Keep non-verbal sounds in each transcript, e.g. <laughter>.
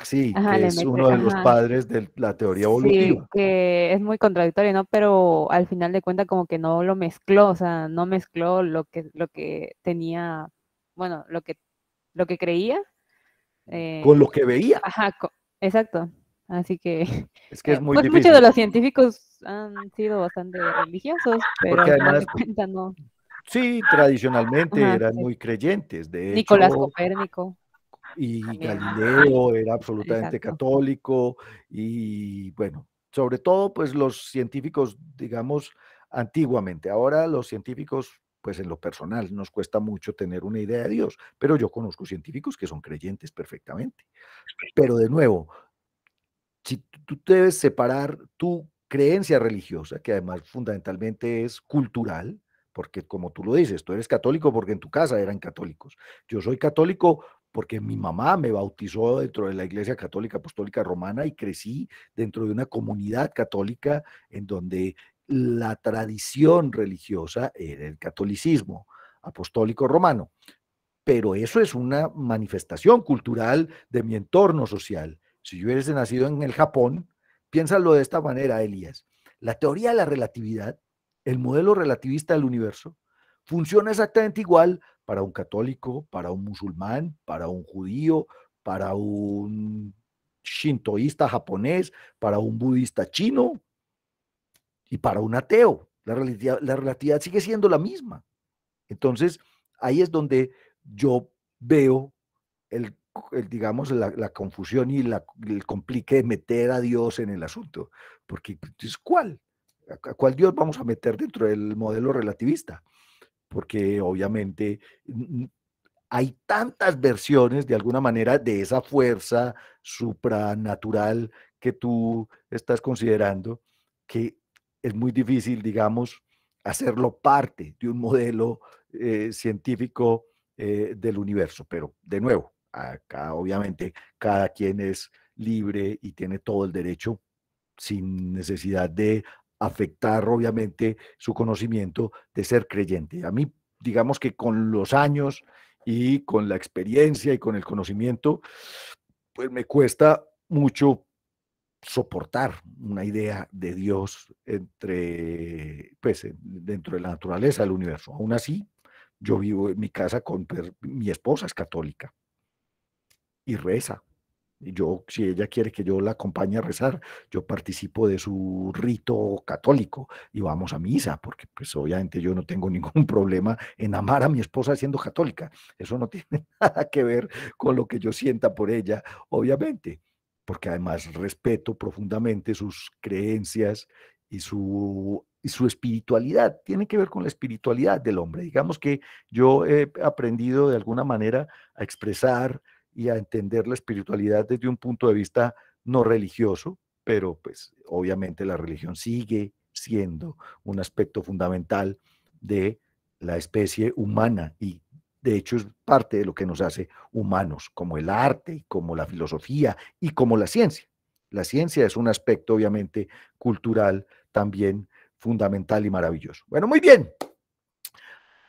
Ah, sí, es uno de los padres de la teoría evolutiva. que es muy contradictorio, ¿no? Pero al final de cuentas como que no lo mezcló, o sea, no mezcló lo que, lo que tenía, bueno, lo que, lo que creía. Eh, con lo que veía. Ajá, exacto. Así que, es eh, muy pues muchos de los científicos han sido bastante religiosos, pero Porque además, Sí, tradicionalmente eran muy creyentes. De Nicolás Copérnico y Galileo era <laughs> absolutamente católico y bueno, sobre todo pues los científicos, digamos, antiguamente. Ahora los científicos pues en lo personal nos cuesta mucho tener una idea de Dios, pero yo conozco científicos que son creyentes perfectamente. Pero de nuevo, si tú debes separar tu creencia religiosa, que además fundamentalmente es cultural, porque como tú lo dices, tú eres católico porque en tu casa eran católicos. Yo soy católico porque mi mamá me bautizó dentro de la Iglesia Católica Apostólica Romana y crecí dentro de una comunidad católica en donde la tradición religiosa era el catolicismo apostólico romano. Pero eso es una manifestación cultural de mi entorno social. Si yo hubiese nacido en el Japón, piénsalo de esta manera, Elías. La teoría de la relatividad, el modelo relativista del universo, funciona exactamente igual para un católico, para un musulmán, para un judío, para un shintoísta japonés, para un budista chino y para un ateo. La relatividad, la relatividad sigue siendo la misma. Entonces, ahí es donde yo veo el, digamos, la, confusión y la, el complique de meter a Dios en el asunto. Porque, pues, ¿cuál? cuál Dios vamos a meter dentro del modelo relativista? porque obviamente mm, mm, hay tantas versiones de alguna manera de esa fuerza supranatural que tú estás considerando que es muy difícil, digamos, hacerlo parte de un modelo eh, científico eh, del universo. Pero de nuevo, acá obviamente cada quien es libre y tiene todo el derecho sin necesidad de afectar obviamente su conocimiento de ser creyente. A mí, digamos que con los años y con la experiencia y con el conocimiento, pues me cuesta mucho soportar una idea de Dios entre, pues, dentro de la naturaleza del universo. Aún así, yo vivo en mi casa con mi esposa es católica y reza yo, si ella quiere que yo la acompañe a rezar, yo participo de su rito católico y vamos a misa, porque pues obviamente yo no tengo <laughs> ningún problema en amar a mi esposa siendo católica. Eso no <laughs> tiene nada que ver con lo que yo sienta por ella, obviamente, porque además respeto profundamente sus creencias y su, y su espiritualidad. Tiene que ver con la espiritualidad del hombre. Digamos que yo he aprendido de alguna manera a expresar y a entender la espiritualidad desde un punto de vista no religioso, pero pues obviamente la religión sigue siendo un aspecto fundamental de la especie humana y de hecho es parte de lo que nos hace humanos, como el arte y como la filosofía y como la ciencia. La ciencia es un aspecto obviamente cultural también fundamental y maravilloso. Bueno, muy bien.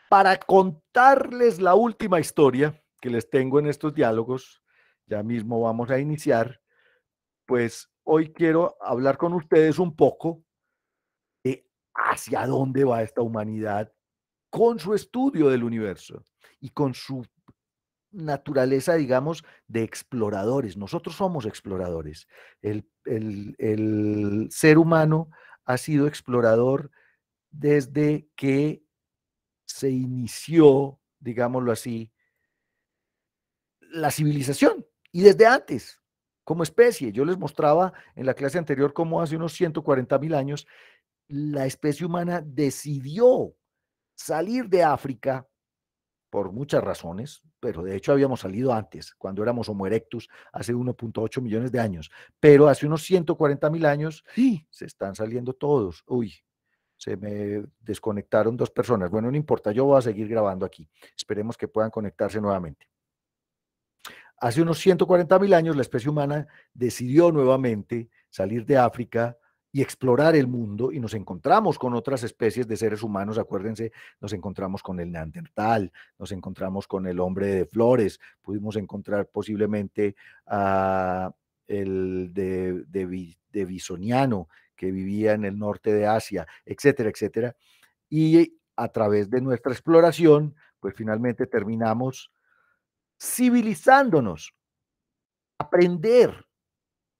Para contarles la última historia, que les tengo en estos diálogos, ya mismo vamos a iniciar, pues hoy quiero hablar con ustedes un poco de hacia dónde va esta humanidad con su estudio del universo y con su naturaleza, digamos, de exploradores. Nosotros somos exploradores. El, el ser humano ha sido explorador desde que se inició, digámoslo así, la civilización y desde antes, como especie. Yo les mostraba en la clase anterior cómo hace unos 140 mil años la especie humana decidió salir de África por muchas razones, pero de hecho habíamos salido antes, cuando éramos Homo erectus, hace 1.8 millones de años, pero hace unos 140 mil años, sí, se están saliendo todos. Uy, se me desconectaron dos personas. Bueno, no importa, yo voy a seguir grabando aquí. Esperemos que puedan conectarse nuevamente. Hace unos 140 mil años la especie humana decidió nuevamente salir de África y explorar el mundo y nos encontramos con otras especies de seres humanos, acuérdense, nos encontramos con el neandertal, nos encontramos con el hombre de flores, pudimos encontrar posiblemente a el de, de bisoniano que vivía en el norte de Asia, etcétera, etcétera. Y a través de nuestra exploración, pues finalmente terminamos civilizándonos, aprender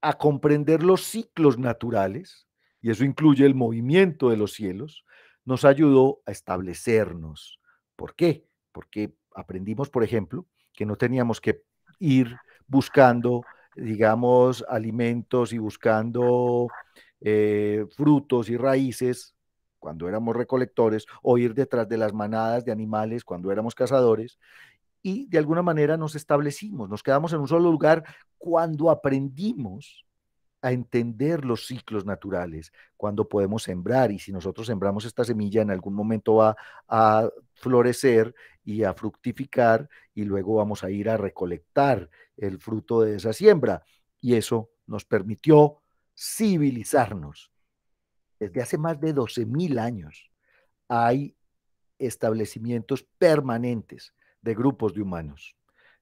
a comprender los ciclos naturales, y eso incluye el movimiento de los cielos, nos ayudó a establecernos. ¿Por qué? Porque aprendimos, por ejemplo, que no teníamos que ir buscando, digamos, alimentos y buscando eh, frutos y raíces cuando éramos recolectores o ir detrás de las manadas de animales cuando éramos cazadores, y de alguna manera nos establecimos, nos quedamos en un solo lugar cuando aprendimos a entender los ciclos naturales, cuando podemos sembrar y si nosotros sembramos esta semilla en algún momento va a florecer y a fructificar y luego vamos a ir a recolectar el fruto de esa siembra. Y eso nos permitió civilizarnos. Desde hace más de 12.000 años hay establecimientos permanentes de grupos de humanos.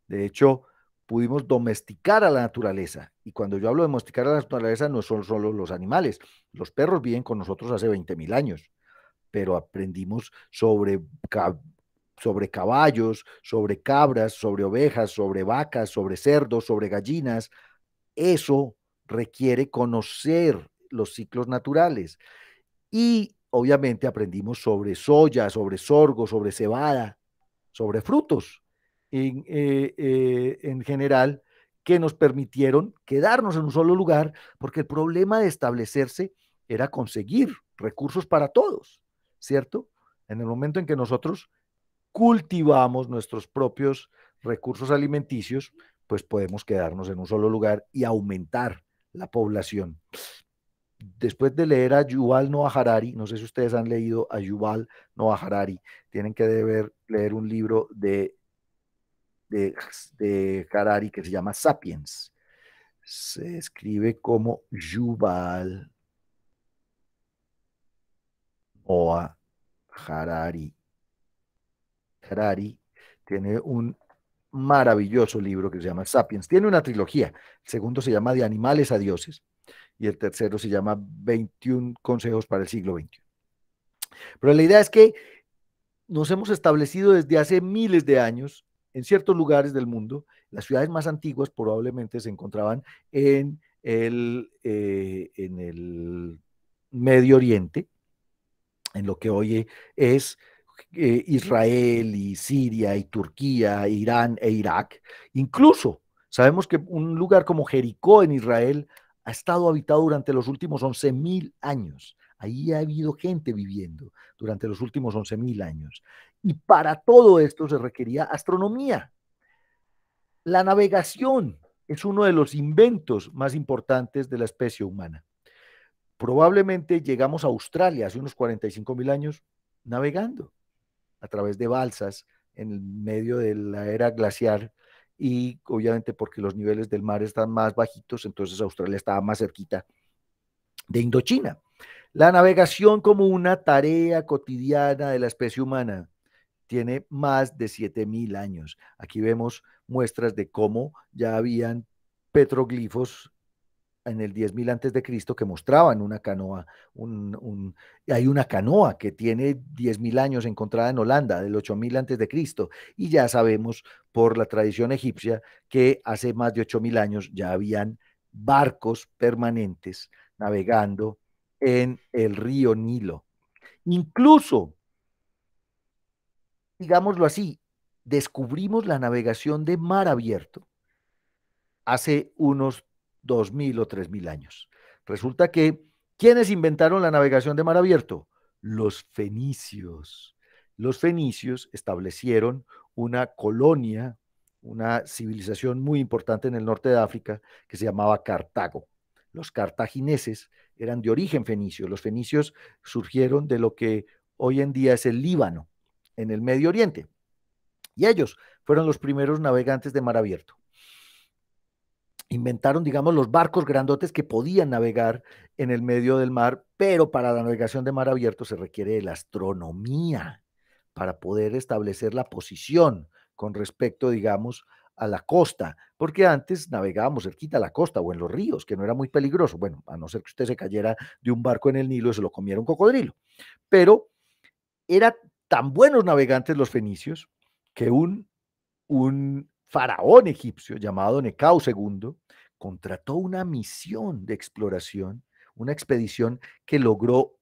De hecho, pudimos domesticar a la naturaleza. Y cuando yo hablo de domesticar a la naturaleza, no son solo los animales. Los perros viven con nosotros hace 20.000 años, pero aprendimos sobre, sobre caballos, sobre cabras, sobre ovejas, sobre vacas, sobre cerdos, sobre gallinas. Eso requiere conocer los ciclos naturales. Y obviamente aprendimos sobre soya, sobre sorgo, sobre cebada, sobre frutos en, eh, eh, en general que nos permitieron quedarnos en un solo lugar, porque el problema de establecerse era conseguir recursos para todos, ¿cierto? En el momento en que nosotros cultivamos nuestros propios recursos alimenticios, pues podemos quedarnos en un solo lugar y aumentar la población después de leer a Yuval Noah Harari, no sé si ustedes han leído a Yuval Noah Harari, tienen que deber leer un libro de, de, Harari que se llama Sapiens. Se escribe como Yuval Noah Harari. Harari tiene un maravilloso libro que se llama Sapiens. Tiene una trilogía. El segundo se llama De animales a dioses y el tercero se llama 21 consejos para el siglo XXI. Pero la idea es que nos hemos establecido desde hace miles de años en ciertos lugares del mundo. Las ciudades más antiguas probablemente se encontraban en el, eh, en el Medio Oriente, en lo que hoy es eh, Israel y Siria y Turquía, Irán e Irak. Incluso sabemos que un lugar como Jericó en Israel ha estado habitado durante los últimos 11.000 años. Ahí ha habido gente viviendo durante los últimos 11.000 años. Y para todo esto se requería astronomía. La navegación es uno de los inventos más importantes de la especie humana. Probablemente llegamos a Australia hace unos 45.000 años navegando a través de balsas en medio de la era glaciar y obviamente porque los niveles del mar están más bajitos, entonces Australia estaba más cerquita de Indochina. La navegación como una tarea cotidiana de la especie humana tiene más de 7.000 años. Aquí vemos muestras de cómo ya habían petroglifos en el 10.000 antes de Cristo que mostraban una canoa, un, hay una canoa que tiene 10.000 años encontrada en Holanda del 8.000 antes de Cristo y ya sabemos por la tradición egipcia que hace más de 8.000 años ya habían barcos permanentes navegando en el río Nilo. Incluso, digámoslo así, descubrimos la navegación de mar abierto hace unos 2.000 o 3.000 años. Resulta que, ¿quiénes inventaron la navegación de mar abierto? Los fenicios. Los fenicios establecieron una colonia, una civilización muy importante en el norte de África que se llamaba Cartago. Los cartagineses eran de origen fenicio. Los fenicios surgieron de lo que hoy en día es el Líbano, en el Medio Oriente. Y ellos fueron los primeros navegantes de mar abierto. Inventaron, digamos, los barcos grandotes que podían navegar en el medio del mar, pero para la navegación de mar abierto se requiere de la astronomía para poder establecer la posición con respecto, digamos, a la costa, porque antes navegábamos cerquita a la costa o en los ríos, que no era muy peligroso. Bueno, a no ser que usted se cayera de un barco en el Nilo y se lo comiera un cocodrilo. Pero eran tan buenos navegantes los fenicios que un, un faraón egipcio llamado Necao II contrató una misión de exploración, una expedición que logró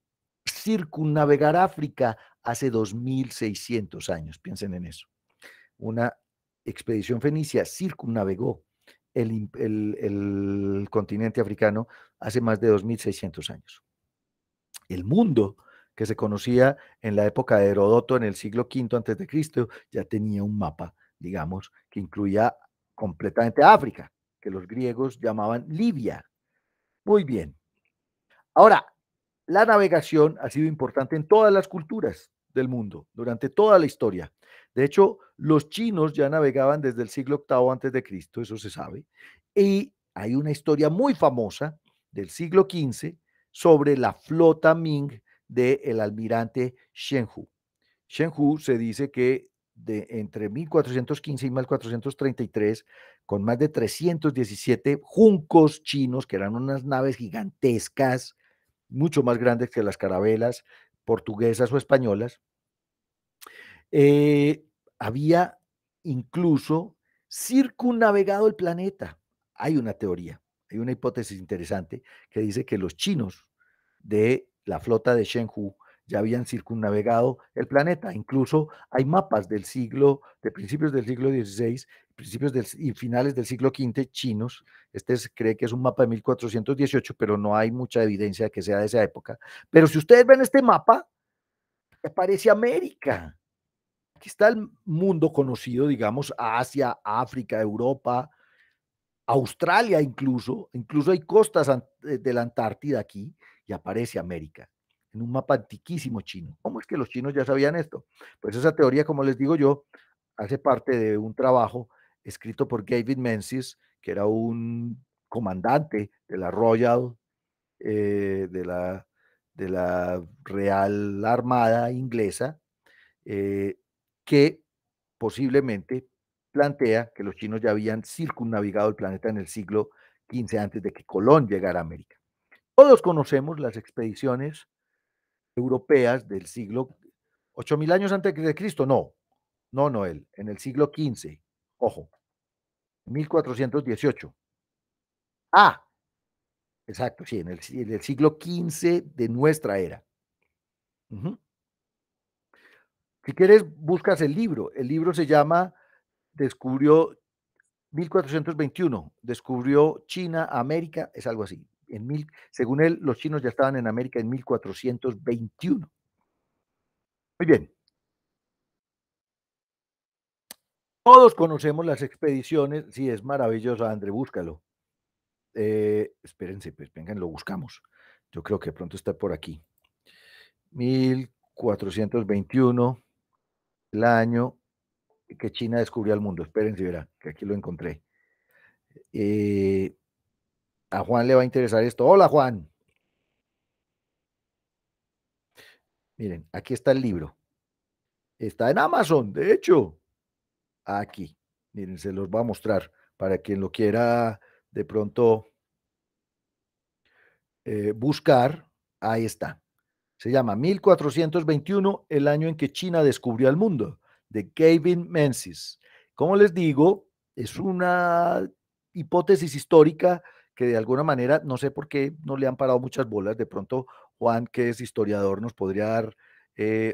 circunnavegar África hace 2.600 años. Piensen en eso. Una expedición fenicia circunnavegó el, continente africano hace más de 2.600 años. El mundo que se conocía en la época de Herodoto, en el siglo V antes de Cristo, ya tenía un mapa, digamos, que incluía completamente África, que los griegos llamaban Libia. Muy bien. Ahora, la navegación ha sido importante en todas las culturas del mundo durante toda la historia. De hecho, los chinos ya navegaban desde el siglo VIII antes de Cristo, eso se sabe, y hay una historia muy famosa del siglo XV sobre la flota Ming del almirante Shenhu. Hu. se dice que de entre 1415 y 1433, con más de 317 juncos chinos, que eran unas naves gigantescas, mucho más grandes que las carabelas portuguesas o españolas, eh, había incluso circunnavegado el planeta. Hay una teoría, hay una hipótesis interesante que dice que los chinos de la flota de Shenhu ya habían circunnavegado el planeta. Incluso hay mapas del siglo, de principios del siglo XVI principios y finales del siglo XV chinos. Este se cree que es un mapa de 1418, pero no hay mucha evidencia de que sea de esa época. Pero si ustedes ven este mapa, aparece América. Aquí está el mundo conocido, digamos, Asia, África, Europa, Australia incluso, incluso hay costas eh, de la Antártida aquí y aparece América en un mapa antiquísimo chino. ¿Cómo es que los chinos ya sabían esto? Pues esa teoría, como les digo yo, hace parte de un trabajo escrito por David Menzies, que era un comandante de la Royal, eh, de, la, de la Real Armada Inglesa, eh, que posiblemente plantea que los chinos ya habían circunnavigado el planeta en el siglo XV antes de que Colón llegara a América. Todos conocemos las expediciones europeas del siglo 8000 años antes de Cristo, no, no, Noel, en el siglo XV, ojo, 1418. Ah, exacto, sí, en el, siglo XV de nuestra era. Si quieres, buscas el libro. El libro se llama Descubrió 1421, descubrió China, América, es algo así en mil, según él, los chinos ya estaban en América en 1421. Muy bien. Todos conocemos las expediciones, sí, es maravilloso, André, búscalo. Eh, espérense, pues vengan, lo buscamos. Yo creo que pronto está por aquí. 1421, el año que China descubrió el mundo. Espérense, verá, que aquí lo encontré. Eh, a Juan le va a interesar esto. Hola, Juan. Miren, aquí está el libro. Está en Amazon, de hecho. Aquí. Miren, se los va a mostrar para quien lo quiera de pronto eh, buscar. Ahí está. Se llama 1421, el año en que China descubrió el mundo, de Kevin Menzies. Como les digo, es una hipótesis histórica que de alguna manera, no sé por qué no le han parado muchas bolas, de pronto Juan, que es historiador, nos podría dar eh,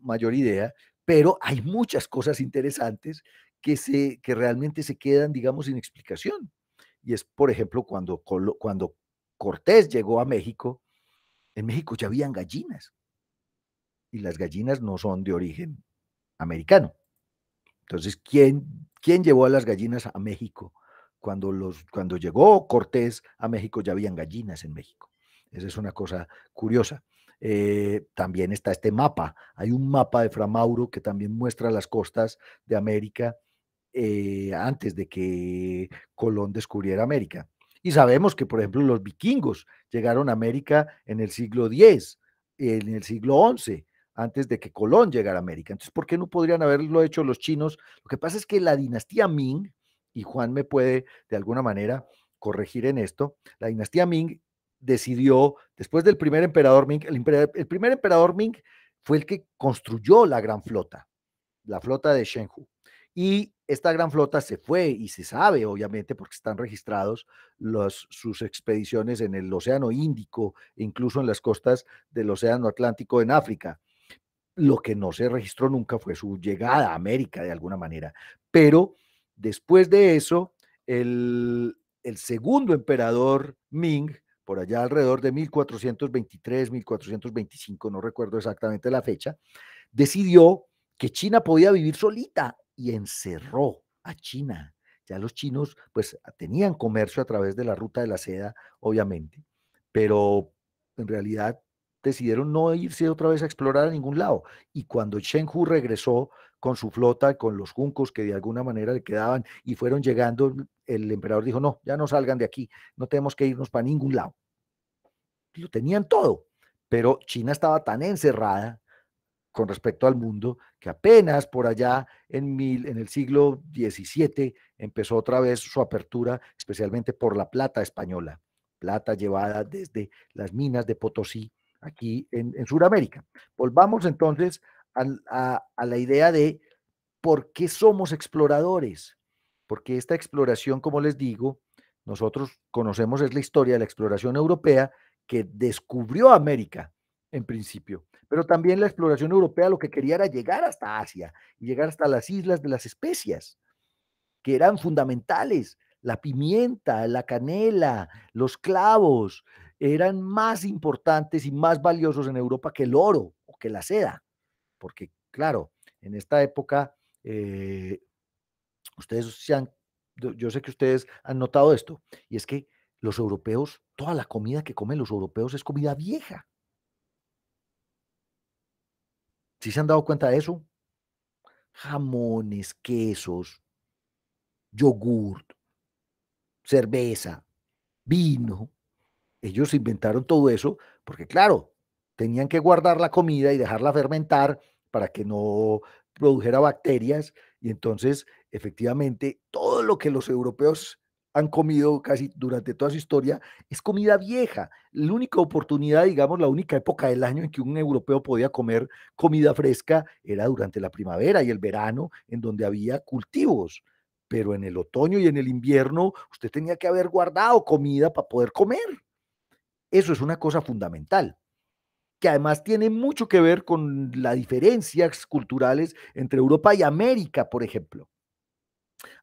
mayor idea, pero hay muchas cosas interesantes que, se, que realmente se quedan, digamos, sin explicación. Y es, por ejemplo, cuando, cuando Cortés llegó a México, en México ya habían gallinas. Y las gallinas no son de origen americano. Entonces, ¿quién, quién llevó a las gallinas a México? Cuando, los, cuando llegó Cortés a México ya habían gallinas en México. Esa es una cosa curiosa. Eh, también está este mapa. Hay un mapa de Fra Mauro que también muestra las costas de América eh, antes de que Colón descubriera América. Y sabemos que, por ejemplo, los vikingos llegaron a América en el siglo X, en el siglo XI, antes de que Colón llegara a América. Entonces, ¿por qué no podrían haberlo hecho los chinos? Lo que pasa es que la dinastía Ming, y Juan me puede de alguna manera corregir en esto, la dinastía Ming decidió, después del primer emperador Ming, el, primer emperador Ming fue el que construyó la gran flota, la flota de Shenhu. Y esta gran flota se fue y se sabe, obviamente, porque están registrados sus expediciones en el Océano Índico, incluso en las costas del Océano Atlántico en África. Lo que no se registró nunca fue su llegada a América, de alguna manera. Pero Después de eso, el, segundo emperador Ming, por allá alrededor de 1423, 1425, no recuerdo exactamente la fecha, decidió que China podía vivir solita y encerró a China. Ya los chinos pues tenían comercio a través de la ruta de la seda, obviamente, pero en realidad decidieron no irse otra vez a explorar a ningún lado. Y cuando Chen Hu regresó con su flota, con los juncos que de alguna manera le quedaban y fueron llegando, el emperador dijo, no, ya no salgan de aquí, no tenemos que irnos para ningún lado. Lo tenían todo, pero China estaba tan encerrada con respecto al mundo que apenas por allá en, mil, en el siglo XVII empezó otra vez su apertura, especialmente por la plata española, plata llevada desde las minas de Potosí aquí en, en Sudamérica. Volvamos entonces a, la idea de por qué somos exploradores, porque esta exploración, como les digo, nosotros conocemos es la historia de la exploración europea que descubrió América en principio, pero también la exploración europea lo que quería era llegar hasta Asia y llegar hasta las islas de las especias, que eran fundamentales. La pimienta, la canela, los clavos eran más importantes y más valiosos en Europa que el oro o que la seda porque claro, en esta época, eh, ustedes se yo sé que ustedes han notado esto, y es que los europeos, toda la comida que comen los europeos es comida vieja. ¿Sí se han dado cuenta de eso? Jamones, quesos, yogurt, cerveza, vino. Ellos inventaron todo eso porque, claro, tenían que guardar la comida y dejarla fermentar para que no produjera bacterias. Y entonces, efectivamente, todo lo que los europeos han comido casi durante toda su historia es comida vieja. La única oportunidad, digamos, la única época del año en que un europeo podía comer comida fresca era durante la primavera y el verano, en donde había cultivos. Pero en el otoño y en el invierno usted tenía que haber guardado comida para poder comer. Eso es una cosa fundamental que además tiene mucho que ver con las diferencias culturales entre Europa y América, por ejemplo.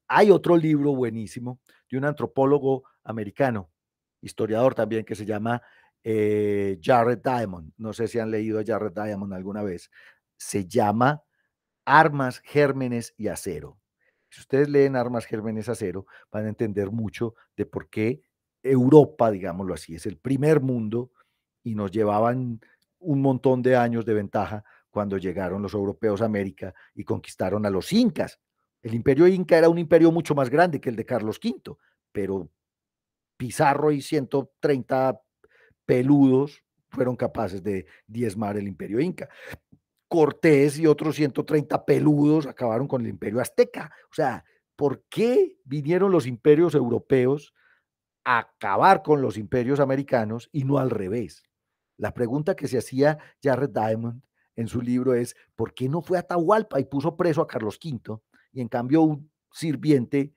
Hay otro libro buenísimo de un antropólogo americano, historiador también, que se llama eh, Jared Diamond. No sé si han leído a Jared Diamond alguna vez. Se llama Armas, Gérmenes y Acero. Si ustedes leen Armas, Gérmenes, y Acero, van a entender mucho de por qué Europa, digámoslo así, es el primer mundo y nos llevaban un montón de años de ventaja cuando llegaron los europeos a América y conquistaron a los incas. El imperio inca era un imperio mucho más grande que el de Carlos V, pero Pizarro y 130 peludos fueron capaces de diezmar el imperio inca. Cortés y otros 130 peludos acabaron con el imperio azteca. O sea, ¿por qué vinieron los imperios europeos a acabar con los imperios americanos y no al revés? La pregunta que se hacía Jared Diamond en su libro es, ¿por qué no fue a Atahualpa y puso preso a Carlos V? Y en cambio un sirviente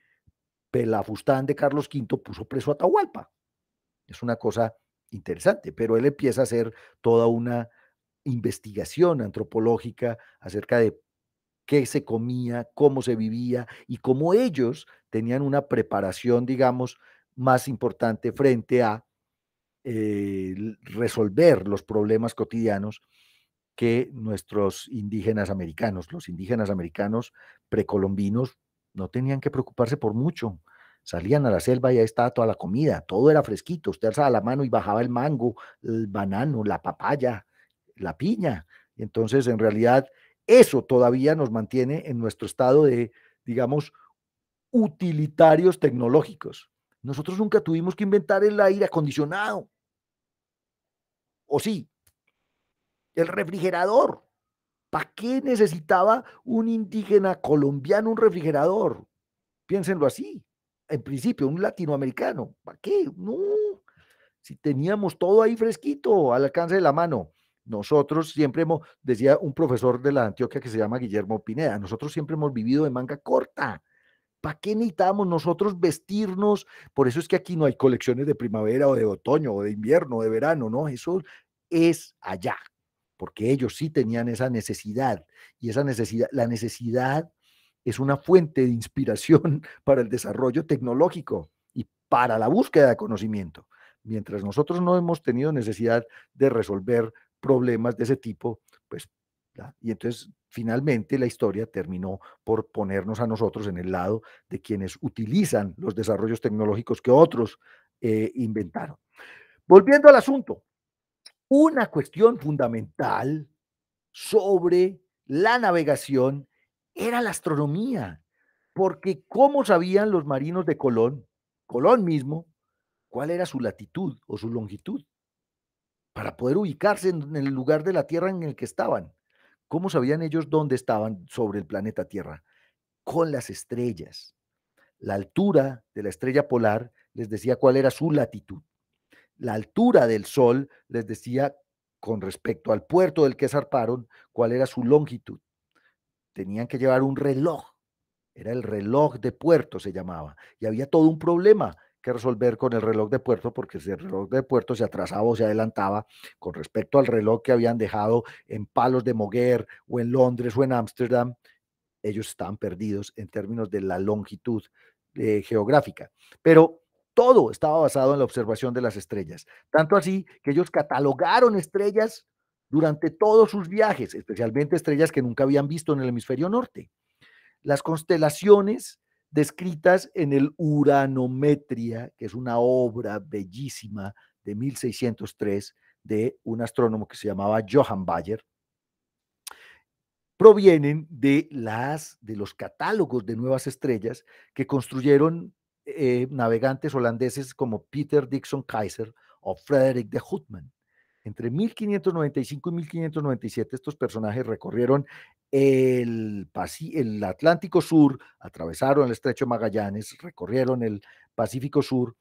pelafustán de Carlos V puso preso a Atahualpa. Es una cosa interesante, pero él empieza a hacer toda una investigación antropológica acerca de qué se comía, cómo se vivía y cómo ellos tenían una preparación, digamos, más importante frente a eh, resolver los problemas cotidianos que nuestros indígenas americanos, los indígenas americanos precolombinos, no tenían que preocuparse por mucho. Salían a la selva y ahí estaba toda la comida, todo era fresquito. Usted alzaba la mano y bajaba el mango, el banano, la papaya, la piña. Entonces, en realidad, eso todavía nos mantiene en nuestro estado de, digamos, utilitarios tecnológicos. Nosotros nunca tuvimos que inventar el aire acondicionado. ¿O sí? El refrigerador. ¿Para qué necesitaba un indígena colombiano un refrigerador? Piénsenlo así. En principio, un latinoamericano. ¿Para qué? No. Si teníamos todo ahí fresquito, al alcance de la mano. Nosotros siempre hemos, decía un profesor de la Antioquia que se llama Guillermo Pineda, nosotros siempre hemos vivido de manga corta. ¿Para qué necesitamos nosotros vestirnos? Por eso es que aquí no hay colecciones de primavera o de otoño o de invierno o de verano, ¿no? Eso es allá, porque ellos sí tenían esa necesidad y esa necesidad, la necesidad es una fuente de inspiración <laughs> para el desarrollo tecnológico y para la búsqueda de conocimiento. Mientras nosotros no hemos tenido necesidad de resolver problemas de ese tipo, pues y entonces, finalmente, la historia terminó por ponernos a nosotros en el lado de quienes utilizan los desarrollos tecnológicos que otros eh, inventaron. Volviendo al asunto, una cuestión fundamental sobre la navegación era la astronomía, porque ¿cómo sabían los marinos de Colón, Colón mismo, cuál era su latitud o su longitud? Para poder ubicarse en el lugar de la Tierra en el que estaban. ¿Cómo sabían ellos dónde estaban sobre el planeta Tierra? Con las estrellas. La altura de la estrella polar les decía cuál era su latitud. La altura del Sol les decía con respecto al puerto del que zarparon cuál era su longitud. Tenían que llevar un reloj. Era el reloj de puerto, se llamaba. Y había todo un problema que resolver con el reloj de puerto, porque si el reloj de puerto se atrasaba o se adelantaba con respecto al reloj que habían dejado en Palos de Moguer o en Londres o en Ámsterdam, ellos estaban perdidos en términos de la longitud eh, geográfica. Pero todo estaba basado en la observación de las estrellas, tanto así que ellos catalogaron estrellas durante todos sus viajes, especialmente estrellas que nunca habían visto en el hemisferio norte. Las constelaciones descritas en el Uranometria, que es una obra bellísima de 1603 de un astrónomo que se llamaba Johann Bayer, provienen de, las, de los catálogos de nuevas estrellas que construyeron eh, navegantes holandeses como Peter Dixon Kaiser o Frederick de Houtman. Entre 1595 y 1597 estos personajes recorrieron el, el Atlántico Sur, atravesaron el Estrecho Magallanes, recorrieron el Pacífico Sur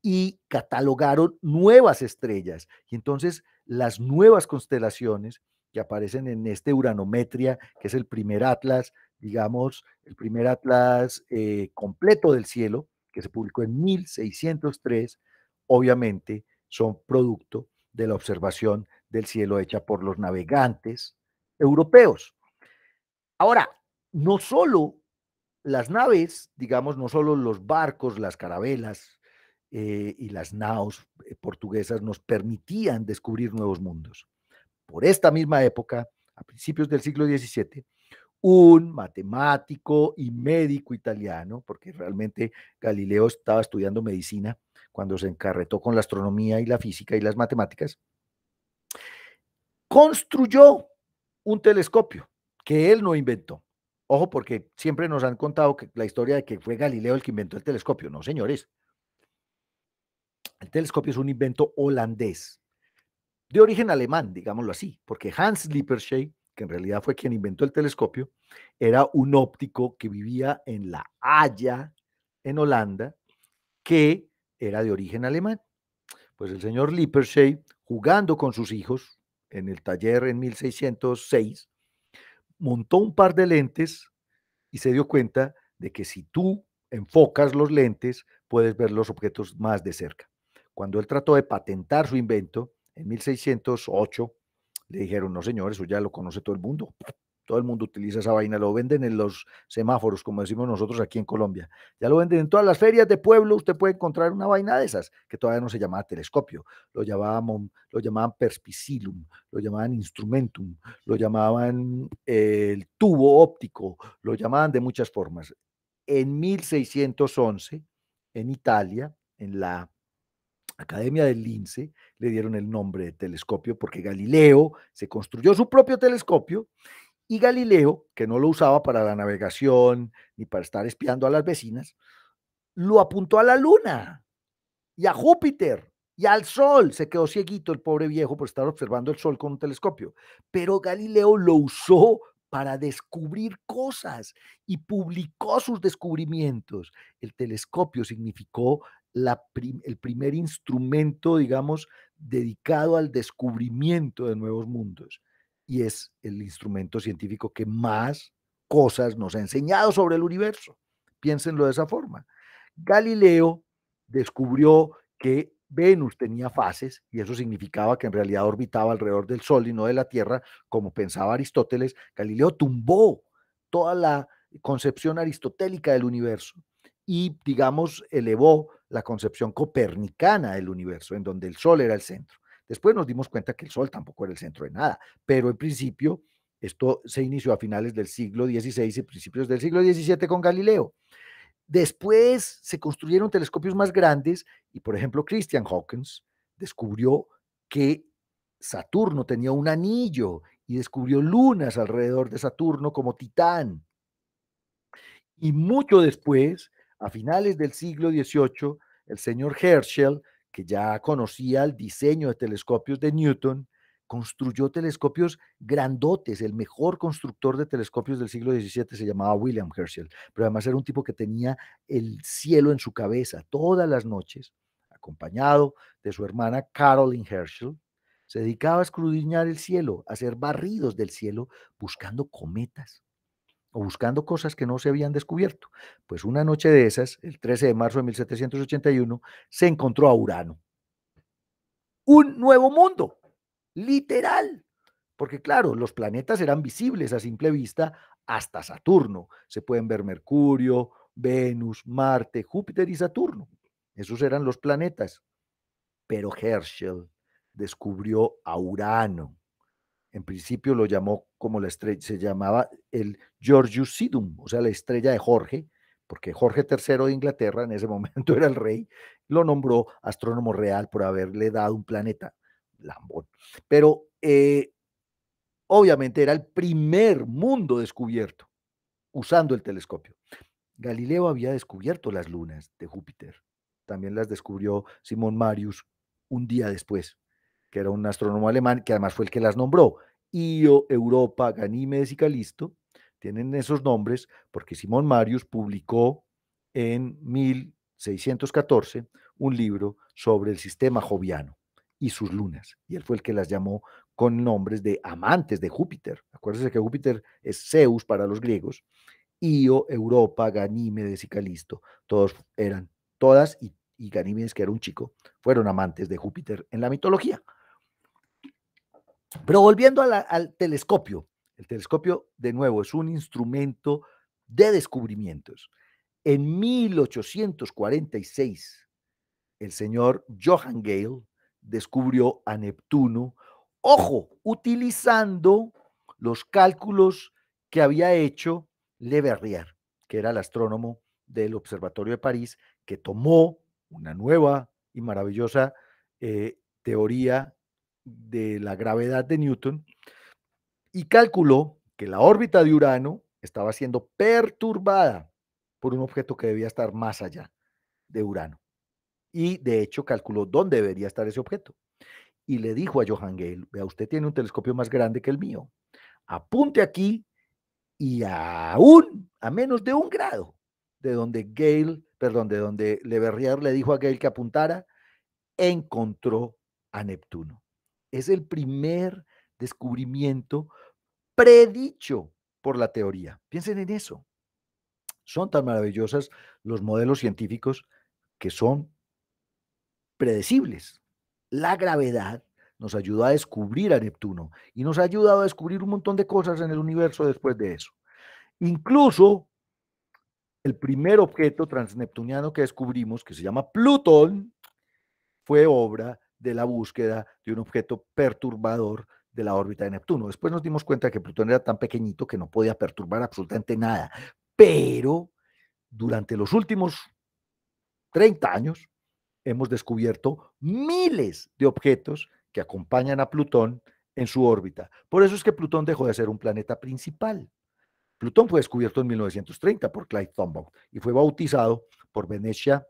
y catalogaron nuevas estrellas. Y entonces las nuevas constelaciones que aparecen en este Uranometria, que es el primer atlas, digamos, el primer atlas eh, completo del cielo, que se publicó en 1603, obviamente son producto de la observación del cielo hecha por los navegantes europeos. Ahora, no solo las naves, digamos, no solo los barcos, las carabelas eh, y las naos eh, portuguesas nos permitían descubrir nuevos mundos. Por esta misma época, a principios del siglo XVII, un matemático y médico italiano, porque realmente Galileo estaba estudiando medicina cuando se encarretó con la astronomía y la física y las matemáticas, construyó un telescopio que él no inventó. Ojo, porque siempre nos han contado que la historia de que fue Galileo el que inventó el telescopio. No, señores. El telescopio es un invento holandés, de origen alemán, digámoslo así, porque Hans Lippershey que en realidad fue quien inventó el telescopio, era un óptico que vivía en La Haya, en Holanda, que era de origen alemán. Pues el señor Lippershey, jugando con sus hijos en el taller en 1606, montó un par de lentes y se dio cuenta de que si tú enfocas los lentes, puedes ver los objetos más de cerca. Cuando él trató de patentar su invento en 1608, le dijeron, no señores, eso ya lo conoce todo el mundo. Todo el mundo utiliza esa vaina, lo venden en los semáforos, como decimos nosotros aquí en Colombia. Ya lo venden en todas las ferias de pueblo, usted puede encontrar una vaina de esas, que todavía no se llamaba telescopio, lo llamaban, lo perspicilum, lo llamaban instrumentum, lo llamaban eh, el tubo óptico, lo llamaban de muchas formas. En 1611, en Italia, en la Academia del Lince le dieron el nombre de telescopio porque Galileo se construyó su propio telescopio y Galileo, que no lo usaba para la navegación ni para estar espiando a las vecinas, lo apuntó a la luna y a Júpiter y al sol. Se quedó cieguito el pobre viejo por estar observando el sol con un telescopio. Pero Galileo lo usó para descubrir cosas y publicó sus descubrimientos. El telescopio significó el primer instrumento, digamos, dedicado al descubrimiento de nuevos mundos. Y es el instrumento científico que más cosas nos ha enseñado sobre el universo. Piénsenlo de esa forma. Galileo descubrió que Venus tenía fases y eso significaba que en realidad orbitaba alrededor del Sol y no de la Tierra, como pensaba Aristóteles. Galileo tumbó toda la concepción aristotélica del universo y, digamos, elevó la concepción copernicana del universo, en donde el Sol era el centro. Después nos dimos cuenta que el Sol tampoco era el centro de nada, pero en principio esto se inició a finales del siglo XVI y principios del siglo XVII con Galileo. Después se construyeron telescopios más grandes y, por ejemplo, Christian Hawkins descubrió que Saturno tenía un anillo y descubrió lunas alrededor de Saturno como Titán. Y mucho después a finales del siglo XVIII, el señor Herschel, que ya conocía el diseño de telescopios de Newton, construyó telescopios grandotes. El mejor constructor de telescopios del siglo XVII se llamaba William Herschel, pero además era un tipo que tenía el cielo en su cabeza todas las noches, acompañado de su hermana Caroline Herschel. Se dedicaba a escudriñar el cielo, a hacer barridos del cielo, buscando cometas, o buscando cosas que no se habían descubierto. Pues una noche de esas, el 13 de marzo de 1781, se encontró a Urano. Un nuevo mundo, literal. Porque claro, los planetas eran visibles a simple vista hasta Saturno. Se pueden ver Mercurio, Venus, Marte, Júpiter y Saturno. Esos eran los planetas. Pero Herschel descubrió a Urano en principio lo llamó como la estrella, se llamaba el Georgius Sidum, o sea, la estrella de Jorge, porque Jorge III de Inglaterra en ese <laughs> momento era el rey, lo nombró astrónomo real por haberle dado un planeta, Lambón. Pero eh, obviamente era el primer mundo descubierto usando el telescopio. Galileo había descubierto las lunas de Júpiter, también las descubrió Simón Marius un día después, que era un astrónomo alemán, que además fue el que las nombró. Io, Europa, Ganímedes y Calisto tienen esos nombres porque Simón Marius publicó en 1614 un libro sobre el sistema joviano y sus lunas, y él fue el que las llamó con nombres de amantes de Júpiter. Acuérdense que Júpiter es Zeus para los griegos, Io, Europa, Ganímedes y Calisto, todos eran, todas y, y Ganímedes, que era un chico, fueron amantes de Júpiter en la mitología. Pero volviendo al telescopio, el telescopio de nuevo es un instrumento de descubrimientos. En 1846, el señor Johann Gale descubrió a Neptuno, ojo, utilizando los cálculos que había hecho Le Verrier, que era el astrónomo del Observatorio de París, que tomó una nueva y maravillosa eh, teoría de la gravedad de Newton y calculó que la órbita de Urano estaba siendo perturbada por un objeto que debía estar más allá de Urano. Y de hecho calculó dónde debería estar ese objeto. Y le dijo a Johann Gale, vea, usted tiene un telescopio más grande que el mío. Apunte aquí y aún a menos de un grado de donde Gale, perdón, de donde Le Verrier le dijo a Gale que apuntara, encontró a Neptuno es el primer descubrimiento predicho por la teoría. Piensen en eso. Son tan maravillosas los modelos científicos que son predecibles. La gravedad nos ayudó a descubrir a Neptuno y nos ha ayudado a descubrir un montón de cosas en el universo después de eso. Incluso el primer objeto transneptuniano que descubrimos, que se llama Plutón, fue obra de la búsqueda de un objeto perturbador de la órbita de Neptuno. Después nos dimos cuenta que Plutón era tan pequeñito que no podía perturbar absolutamente nada, pero durante los últimos 30 años hemos descubierto miles de objetos que acompañan a Plutón en su órbita. Por eso es que Plutón dejó de ser un planeta principal. Plutón fue descubierto en 1930 por Clyde Tombaugh y fue bautizado por Venecia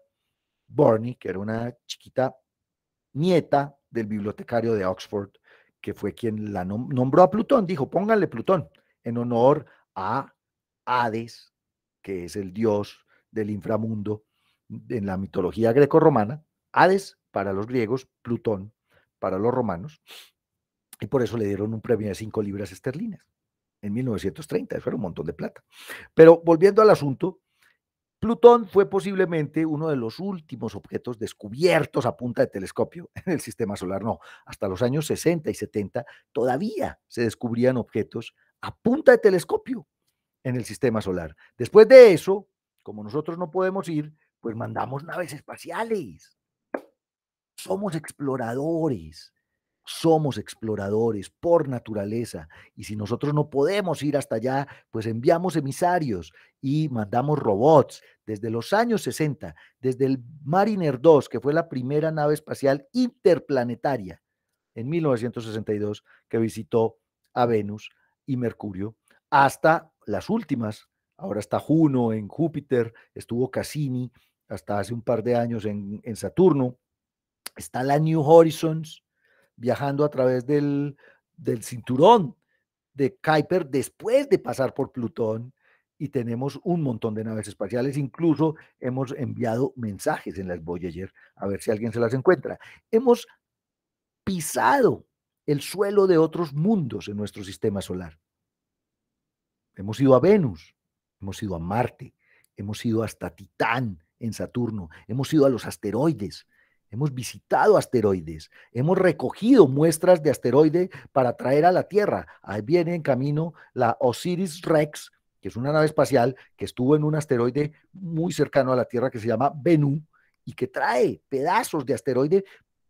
Borny, que era una chiquita nieta del bibliotecario de Oxford, que fue quien la nombró a Plutón. Dijo, pónganle Plutón en honor a Hades, que es el dios del inframundo en la mitología greco-romana, Hades para los griegos, Plutón para los romanos. Y por eso le dieron un premio de cinco libras esterlinas en 1930. Eso era un montón de plata. Pero volviendo al asunto, Plutón fue posiblemente uno de los últimos objetos descubiertos a punta de telescopio en el sistema solar. No, hasta los años 60 y 70 todavía se descubrían objetos a punta de telescopio en el sistema solar. Después de eso, como nosotros no podemos ir, pues mandamos naves espaciales. Somos exploradores somos exploradores por naturaleza y si nosotros no podemos ir hasta allá, pues enviamos emisarios y mandamos robots. Desde los años 60, desde el Mariner 2, que fue la primera nave espacial interplanetaria en 1962 que visitó a Venus y Mercurio, hasta las últimas. Ahora está Juno en Júpiter, estuvo Cassini hasta hace un par de años en, en Saturno, está la New Horizons, viajando a través del, cinturón de Kuiper después de pasar por Plutón y tenemos un montón de naves espaciales. Incluso hemos enviado mensajes en las Voyager a ver si alguien se las encuentra. Hemos pisado el suelo de otros mundos en nuestro sistema solar. Hemos ido a Venus, hemos ido a Marte, hemos ido hasta Titán en Saturno, hemos ido a los asteroides, Hemos visitado asteroides, hemos recogido muestras de asteroide para traer a la Tierra. Ahí viene en camino la Osiris Rex, que es una nave espacial que estuvo en un asteroide muy cercano a la Tierra que se llama Bennu y que trae pedazos de asteroide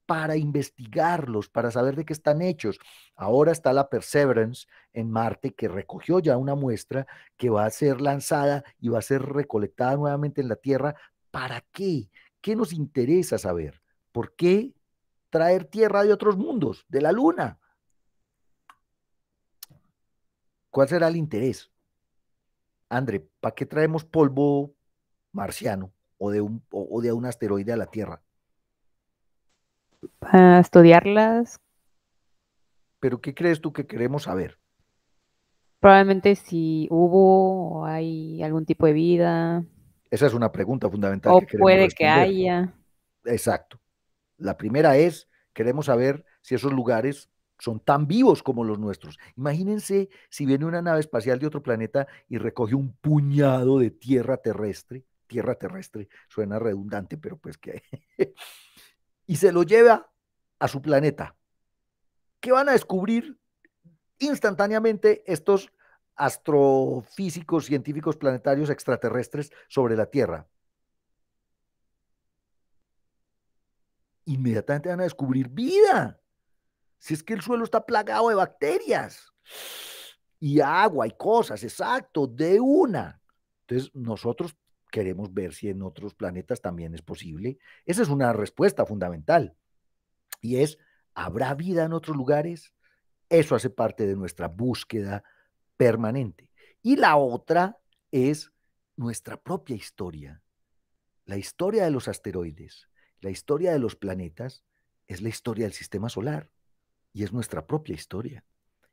para investigarlos, para saber de qué están hechos. Ahora está la Perseverance en Marte, que recogió ya una muestra que va a ser lanzada y va a ser recolectada nuevamente en la Tierra. ¿Para qué? ¿Qué nos interesa saber? ¿Por qué traer tierra de otros mundos, de la luna? ¿Cuál será el interés? André, ¿para qué traemos polvo marciano o de un, de un asteroide a la Tierra? Para estudiarlas. ¿Pero qué crees tú que queremos saber? Probablemente si hubo o hay algún tipo de vida. Esa es una pregunta fundamental. O que puede que haya. Exacto. La primera es, queremos saber si esos lugares son tan vivos como los nuestros. Imagínense si viene una nave espacial de otro planeta y recoge un puñado de tierra terrestre, tierra terrestre, suena redundante, pero pues que... <laughs> y se lo lleva a su planeta. ¿Qué van a descubrir instantáneamente estos astrofísicos, científicos planetarios extraterrestres sobre la Tierra? inmediatamente van a descubrir vida. Si es que el suelo está plagado de bacterias y agua y cosas, exacto, de una. Entonces, nosotros queremos ver si en otros planetas también es posible. Esa es una respuesta fundamental. Y es, ¿habrá vida en otros lugares? Eso hace parte de nuestra búsqueda permanente. Y la otra es nuestra propia historia, la historia de los asteroides. La historia de los planetas es la historia del sistema solar y es nuestra propia historia.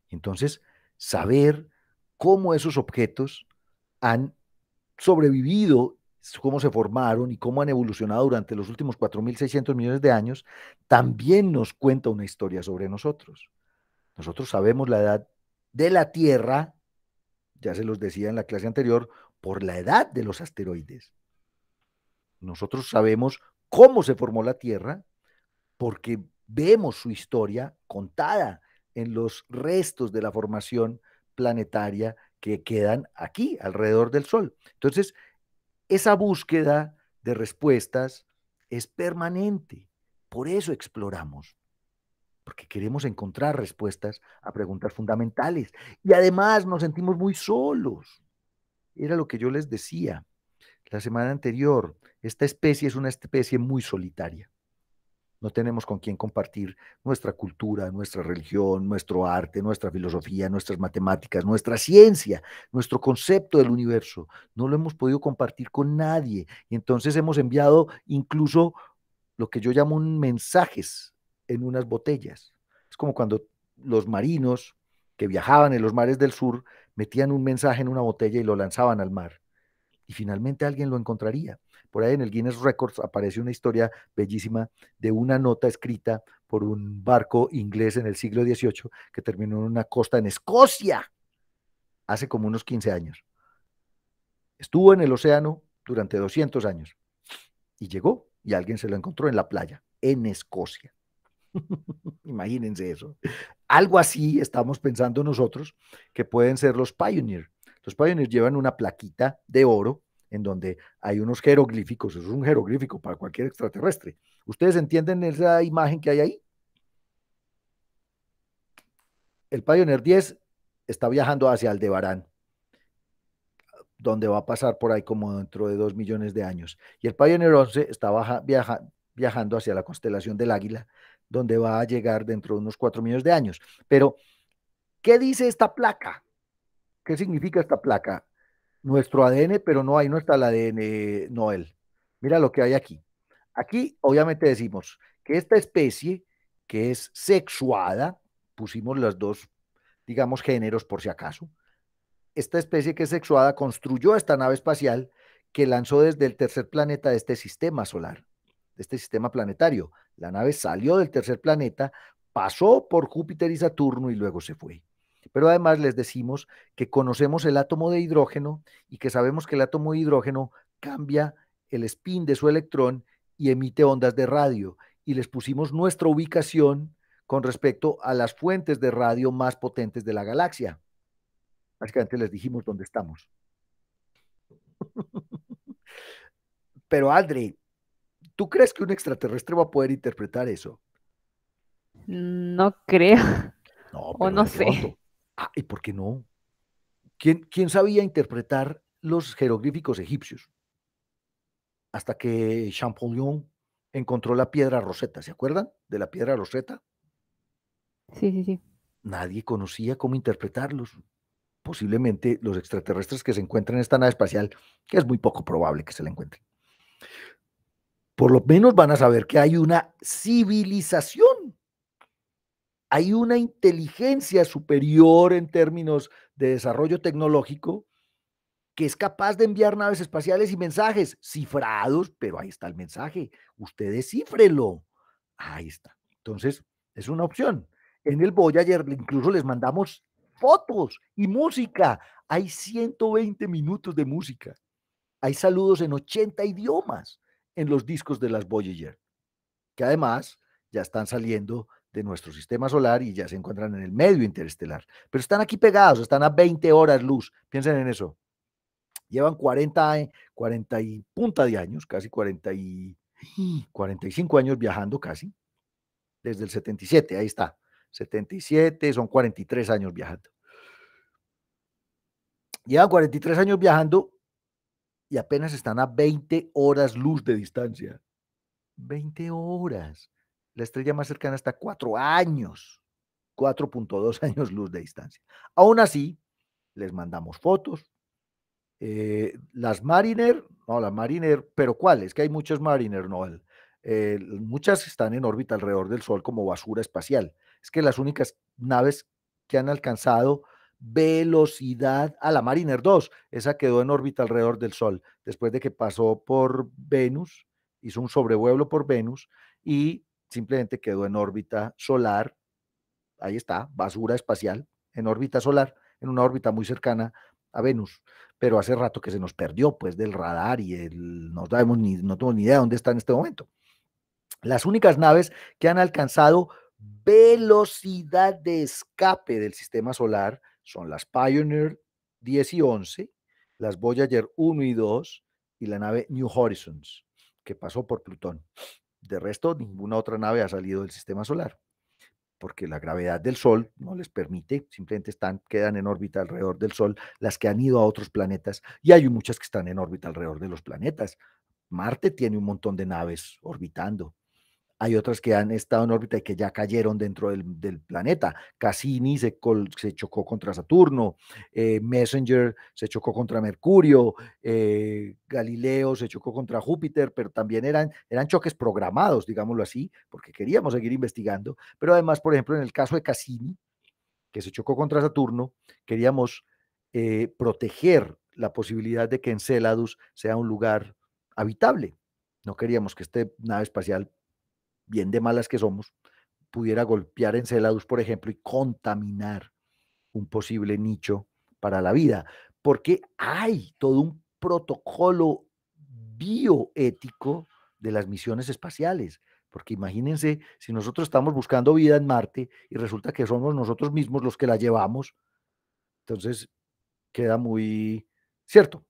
Entonces, saber cómo esos objetos han sobrevivido, cómo se formaron y cómo han evolucionado durante los últimos 4.600 millones de años, también nos cuenta una historia sobre nosotros. Nosotros sabemos la edad de la Tierra, ya se los decía en la clase anterior, por la edad de los asteroides. Nosotros sabemos cómo se formó la Tierra, porque vemos su historia contada en los restos de la formación planetaria que quedan aquí, alrededor del Sol. Entonces, esa búsqueda de respuestas es permanente. Por eso exploramos, porque queremos encontrar respuestas a preguntas fundamentales. Y además nos sentimos muy solos. Era lo que yo les decía la semana anterior, esta especie es una especie muy solitaria. No tenemos con quién compartir nuestra cultura, nuestra religión, nuestro arte, nuestra filosofía, nuestras matemáticas, nuestra ciencia, nuestro concepto del universo. No lo hemos podido compartir con nadie. Y entonces hemos enviado incluso lo que yo llamo un mensajes en unas botellas. Es como cuando los marinos que viajaban en los mares del sur metían un mensaje en una botella y lo lanzaban al mar y finalmente alguien lo encontraría. Por ahí en el Guinness Records aparece una historia bellísima de una nota escrita por un barco inglés en el siglo XVIII que terminó en una costa en Escocia hace como unos 15 años. Estuvo en el océano durante 200 años y llegó y alguien se lo encontró en la playa, en Escocia. <laughs> Imagínense eso. Algo así estamos pensando nosotros que pueden ser los pioneers los Pioneers llevan una plaquita de oro en donde hay unos jeroglíficos, eso es un jeroglífico para cualquier extraterrestre. ¿Ustedes entienden esa imagen que hay ahí? El Pioneer 10 está viajando hacia Aldebarán, donde va a pasar por ahí como dentro de dos millones de años. Y el Pioneer 11 está viajando hacia la constelación del Águila, donde va a llegar dentro de unos cuatro millones de años. Pero, ¿qué dice esta placa? ¿Qué significa esta placa? Nuestro ADN, pero no, ahí no está el ADN, Noel. Mira lo que hay aquí. Aquí obviamente decimos que esta especie que es sexuada, pusimos las dos, digamos, géneros por si acaso, esta especie que es sexuada construyó esta nave espacial que lanzó desde el tercer planeta de este sistema solar, de este sistema planetario. La nave salió del tercer planeta, pasó por Júpiter y Saturno y luego se fue. Pero además les decimos que conocemos el átomo de hidrógeno y que sabemos que el átomo de hidrógeno cambia el spin de su electrón y emite ondas de radio. Y les pusimos nuestra ubicación con respecto a las fuentes de radio más potentes de la galaxia. Básicamente les dijimos dónde estamos. <laughs> Pero Adri, ¿tú crees que un extraterrestre va a poder interpretar eso? No creo. o no sé. Ah, ¿y por qué no? ¿Quién, quién sabía interpretar los jeroglíficos egipcios? Hasta que Champollion encontró la piedra Rosetta, ¿se acuerdan de la piedra Rosetta? Sí, sí, sí. Nadie conocía cómo interpretarlos. Posiblemente los extraterrestres que se encuentran en esta nave espacial, que es muy poco probable que se la encuentren. Por lo menos van a saber que hay una civilización hay una inteligencia superior en términos de desarrollo tecnológico que es capaz de enviar naves espaciales y mensajes cifrados, pero ahí está el mensaje. Ustedes cifrenlo. Ahí está. Entonces, es una opción. En el Voyager incluso les mandamos fotos y música. Hay 120 minutos de música. Hay saludos en 80 idiomas en los discos de las Voyager, que además ya están saliendo de nuestro sistema solar y ya se encuentran en el medio interestelar. Pero están aquí pegados, están a 20 horas luz. Piensen en eso. Llevan 40, 40 eh, y punta de años, casi 40 y 45 años viajando casi, desde el 77, ahí está. 77, son 43 años viajando. Llevan 43 años viajando y apenas están a 20 horas luz de distancia. 20 horas. La estrella más cercana está a cuatro años, 4.2 <laughs> años luz de distancia. Aún así, les mandamos fotos. Eh, las Mariner, no, las Mariner, pero ¿cuáles? Que hay muchas Mariner, Noel. Eh, muchas están en órbita alrededor del Sol como basura espacial. Es que las únicas naves que han alcanzado velocidad a la Mariner 2. Esa quedó en órbita alrededor del Sol después de que pasó por Venus, hizo un sobrevuelo por Venus y simplemente quedó en órbita solar, ahí está, basura espacial, en órbita solar, en una órbita muy cercana a Venus, pero hace rato que se nos perdió pues del radar y no no tenemos ni idea de dónde está en este momento. Las únicas naves que han alcanzado velocidad de escape del sistema solar son las Pioneer 10 y 11, las Voyager 1 y 2 y la nave New Horizons, que pasó por Plutón. De resto, ninguna otra nave ha salido del sistema solar, porque la gravedad del Sol no les permite, simplemente están, quedan en órbita alrededor del Sol, las que han ido a otros planetas, y hay muchas que están en órbita alrededor de los planetas. Marte tiene un montón de naves orbitando hay otras que han estado en órbita y que ya cayeron dentro del, planeta. Cassini se, chocó contra Saturno, eh, Messenger se chocó contra Mercurio, eh, Galileo se chocó contra Júpiter, pero también eran, choques programados, digámoslo así, porque queríamos seguir investigando. Pero además, por ejemplo, en el caso de Cassini, que se chocó contra Saturno, queríamos eh, proteger la posibilidad de que Enceladus sea un lugar habitable. No queríamos que esta nave espacial bien de malas que somos, pudiera golpear Enceladus, por ejemplo, y contaminar un posible nicho para la vida, porque hay todo un protocolo bioético de las misiones espaciales. Porque imagínense, si nosotros estamos buscando vida en Marte y resulta que somos nosotros mismos los que la llevamos, entonces queda muy cierto.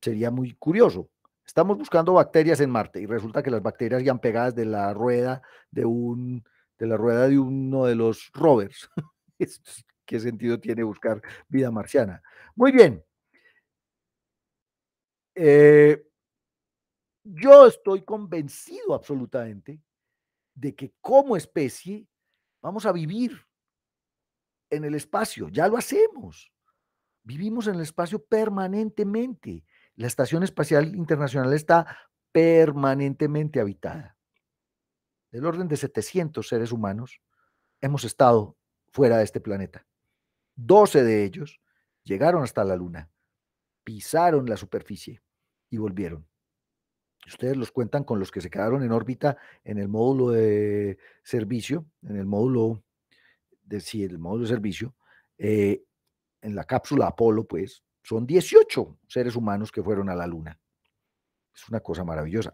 Sería muy curioso. Estamos buscando bacterias en Marte y resulta que las bacterias ya pegadas de la rueda de un de la rueda de uno de los rovers. <laughs> ¿Qué sentido tiene buscar vida marciana? Muy bien. Eh, yo estoy convencido absolutamente de que como especie vamos a vivir en el espacio. Ya lo hacemos. Vivimos en el espacio permanentemente. La Estación Espacial Internacional está permanentemente habitada. Del orden de 700 seres humanos hemos estado fuera de este planeta. 12 de ellos llegaron hasta la Luna, pisaron la superficie y volvieron. Ustedes los cuentan con los que se quedaron en órbita en el módulo de servicio, en el módulo de el módulo de servicio, eh, en la cápsula Apolo, pues, son 18 seres humanos que fueron a la Luna. Es una cosa maravillosa.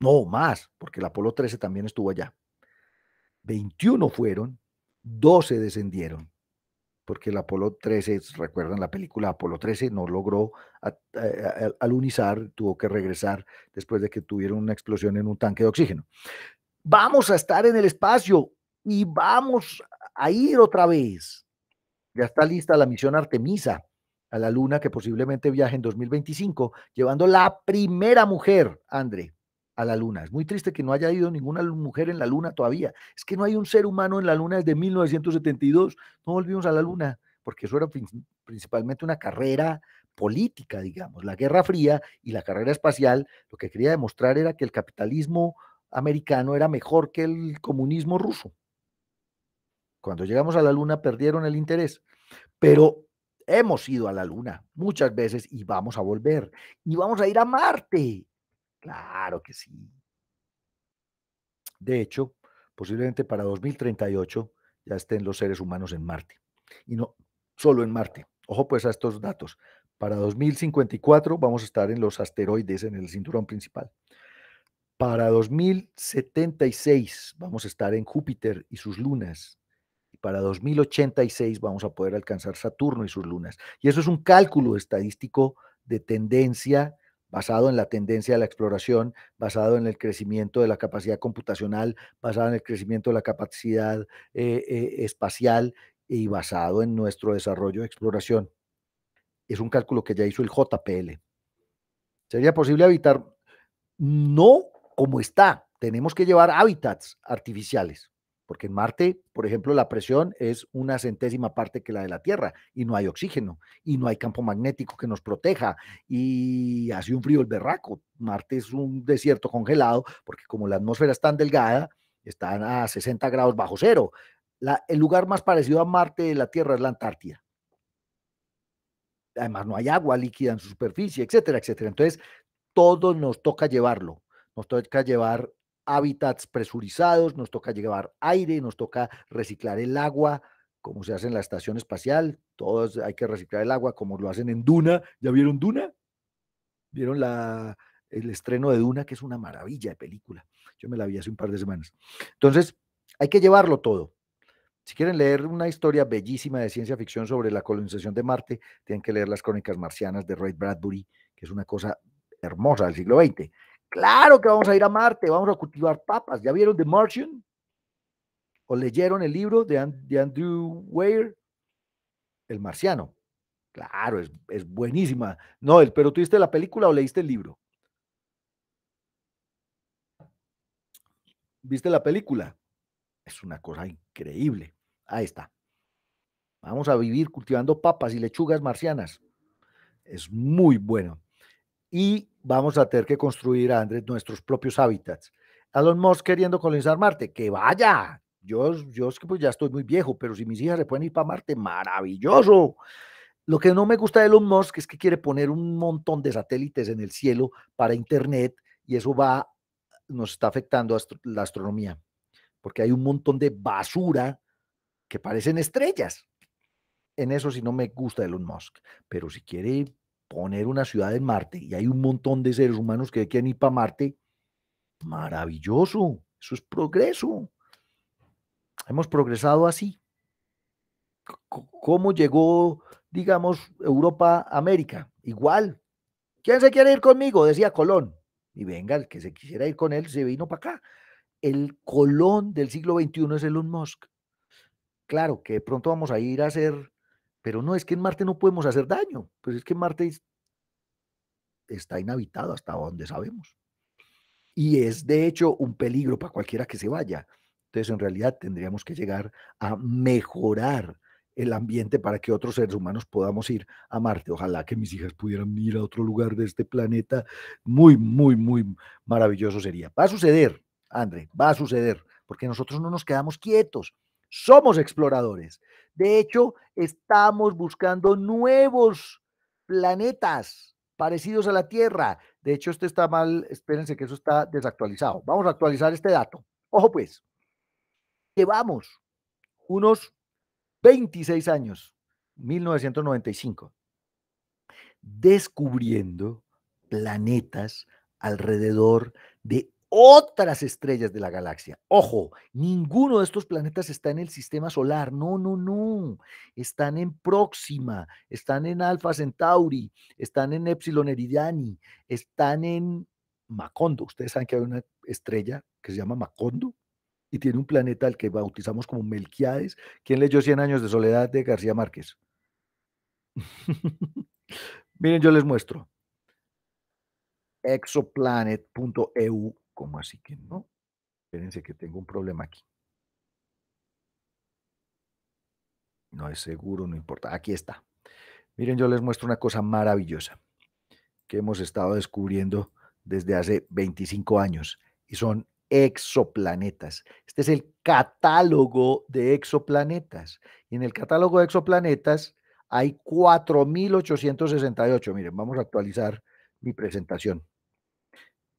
No, más, porque el Apolo 13 también estuvo allá. 21 fueron, 12 descendieron, porque el Apolo 13, recuerdan la película Apolo 13, no logró alunizar, tuvo que regresar después de que tuvieron una explosión en un tanque de oxígeno. Vamos a estar en el espacio y vamos a ir otra vez. Ya está lista la misión Artemisa, a la Luna que posiblemente viaje en 2025, llevando la primera mujer, André, a la Luna. Es muy triste que no haya ido ninguna mujer en la Luna todavía. Es que no hay un ser humano en la Luna desde 1972. No volvimos a la Luna, porque eso era principalmente una carrera política, digamos, la Guerra Fría y la carrera espacial, lo que quería demostrar era que el capitalismo americano era mejor que el comunismo ruso. Cuando llegamos a la Luna perdieron el interés, pero hemos ido a la Luna muchas veces y vamos a volver. Y vamos a ir a Marte. Claro que sí. De hecho, posiblemente para 2038 ya estén los seres humanos en Marte. Y no solo en Marte. Ojo pues a estos datos. Para 2054 vamos a estar en los asteroides, en el cinturón principal. Para 2076 vamos a estar en Júpiter y sus lunas para 2086 vamos a poder alcanzar Saturno y sus lunas. Y eso es un cálculo estadístico de tendencia basado en la tendencia de la exploración, basado en el crecimiento de la capacidad computacional, basado en el crecimiento de la capacidad eh, eh, espacial y basado en nuestro desarrollo de exploración. Es un cálculo que ya hizo el JPL. ¿Sería posible habitar? No como está. Tenemos que llevar hábitats artificiales porque en Marte, por ejemplo, la presión es una centésima parte que la de la Tierra y no hay oxígeno y no hay campo magnético que nos proteja y hace un frío el berraco. Marte es un desierto congelado porque como la atmósfera es tan delgada, están a 60 grados bajo cero. el lugar más parecido a Marte de la Tierra es la Antártida. Además, no hay agua líquida en su superficie, etcétera, etcétera. Entonces, todo nos toca llevarlo. Nos toca llevar hábitats presurizados, nos toca llevar aire, nos toca reciclar el agua, como se hace en la estación espacial, todos hay que reciclar el agua, como lo hacen en Duna. ¿Ya vieron Duna? ¿Vieron la, el estreno de Duna, que es una maravilla de película? Yo me la vi hace un par de semanas. Entonces, hay que llevarlo todo. Si quieren leer una historia bellísima de ciencia ficción sobre la colonización de Marte, tienen que leer las crónicas marcianas de Ray Bradbury, que es una cosa hermosa del siglo XX. Claro que vamos a ir a Marte, vamos a cultivar papas. ¿Ya vieron The Martian? ¿O leyeron el libro de, Andrew Weir? El marciano. Claro, es, buenísima. No, pero pero ¿tuviste la película o leíste el libro? ¿Viste la película? Es una cosa increíble. Ahí está. Vamos a vivir cultivando papas y lechugas marcianas. Es muy bueno. Y vamos a tener que construir, Andrés, nuestros propios hábitats. Elon Musk queriendo colonizar Marte, que vaya. Yo, yo pues ya estoy muy viejo, pero si mis hijas le pueden ir para Marte, maravilloso. Lo que no me gusta de Elon Musk es que quiere poner un montón de satélites en el cielo para Internet y eso va, nos está afectando a la astronomía, porque hay un montón de basura que parecen estrellas. En eso sí no me gusta Elon Musk, pero si quiere ir poner una ciudad en Marte y hay un montón de seres humanos que quieren ir para Marte, maravilloso, eso es progreso. Hemos progresado así. ¿Cómo llegó, digamos, Europa a América? Igual. ¿Quién se quiere ir conmigo? Decía Colón. Y venga, el que se quisiera ir con él se vino para acá. El Colón del siglo XXI es Elon Musk. Claro que pronto vamos a ir a hacer pero no, es que en Marte no podemos hacer daño, pues es que Marte está inhabitado hasta donde sabemos. Y es de hecho un peligro para cualquiera que se vaya. Entonces, en realidad tendríamos que llegar a mejorar el ambiente para que otros seres humanos podamos ir a Marte. Ojalá que mis hijas pudieran ir a otro lugar de este planeta. Muy, muy, muy maravilloso sería. Va a suceder, André, va a suceder, porque nosotros no nos quedamos quietos. Somos exploradores. De hecho, estamos buscando nuevos planetas parecidos a la Tierra. De hecho, esto está mal, espérense que eso está desactualizado. Vamos a actualizar este dato. Ojo pues, llevamos unos 26 años, 1995, descubriendo planetas alrededor de otras estrellas de la galaxia. Ojo, ninguno de estos planetas está en el sistema solar. No, no, no. Están en Próxima, están en Alfa Centauri, están en Epsilon Eridani, están en Macondo. Ustedes saben que hay una estrella que se llama Macondo y tiene un planeta al que bautizamos como Melquiades. ¿Quién leyó 100 años de soledad de García Márquez? <laughs> Miren, yo les muestro exoplanet.eu ¿Cómo así que no? Espérense que tengo un problema aquí. No es seguro, no importa. Aquí está. Miren, yo les muestro una cosa maravillosa que hemos estado descubriendo desde hace 25 años y son exoplanetas. Este es el catálogo de exoplanetas. Y en el catálogo de exoplanetas hay 4.868. Miren, vamos a actualizar mi presentación.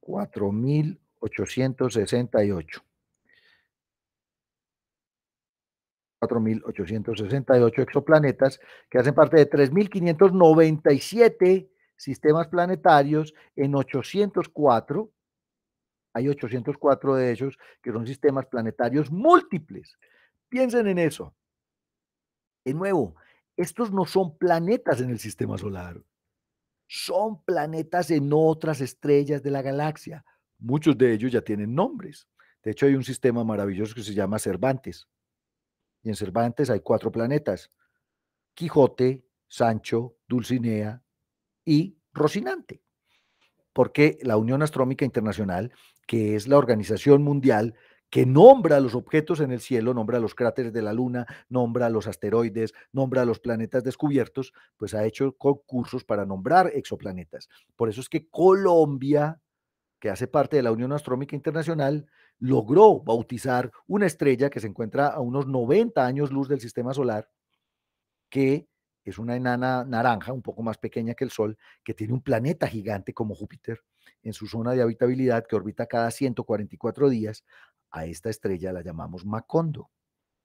4.000 4.868. exoplanetas que hacen parte de 3.597 sistemas planetarios en 804. Hay 804 de ellos que son sistemas planetarios múltiples. Piensen en eso. De nuevo, estos no son planetas en el sistema solar, son planetas en otras estrellas de la galaxia. Muchos de ellos ya tienen nombres. De hecho, hay un sistema maravilloso que se llama Cervantes. Y en Cervantes hay cuatro planetas. Quijote, Sancho, Dulcinea y Rocinante. Porque la Unión Astronómica Internacional, que es la organización mundial que nombra los objetos en el cielo, nombra los cráteres de la Luna, nombra los asteroides, nombra los planetas descubiertos, pues ha hecho concursos para nombrar exoplanetas. Por eso es que Colombia que hace parte de la Unión Astronómica Internacional, logró bautizar una estrella que se encuentra a unos 90 años luz del sistema solar, que es una enana naranja, un poco más pequeña que el Sol, que tiene un planeta gigante como Júpiter en su zona de habitabilidad que orbita cada 144 días. A esta estrella la llamamos Macondo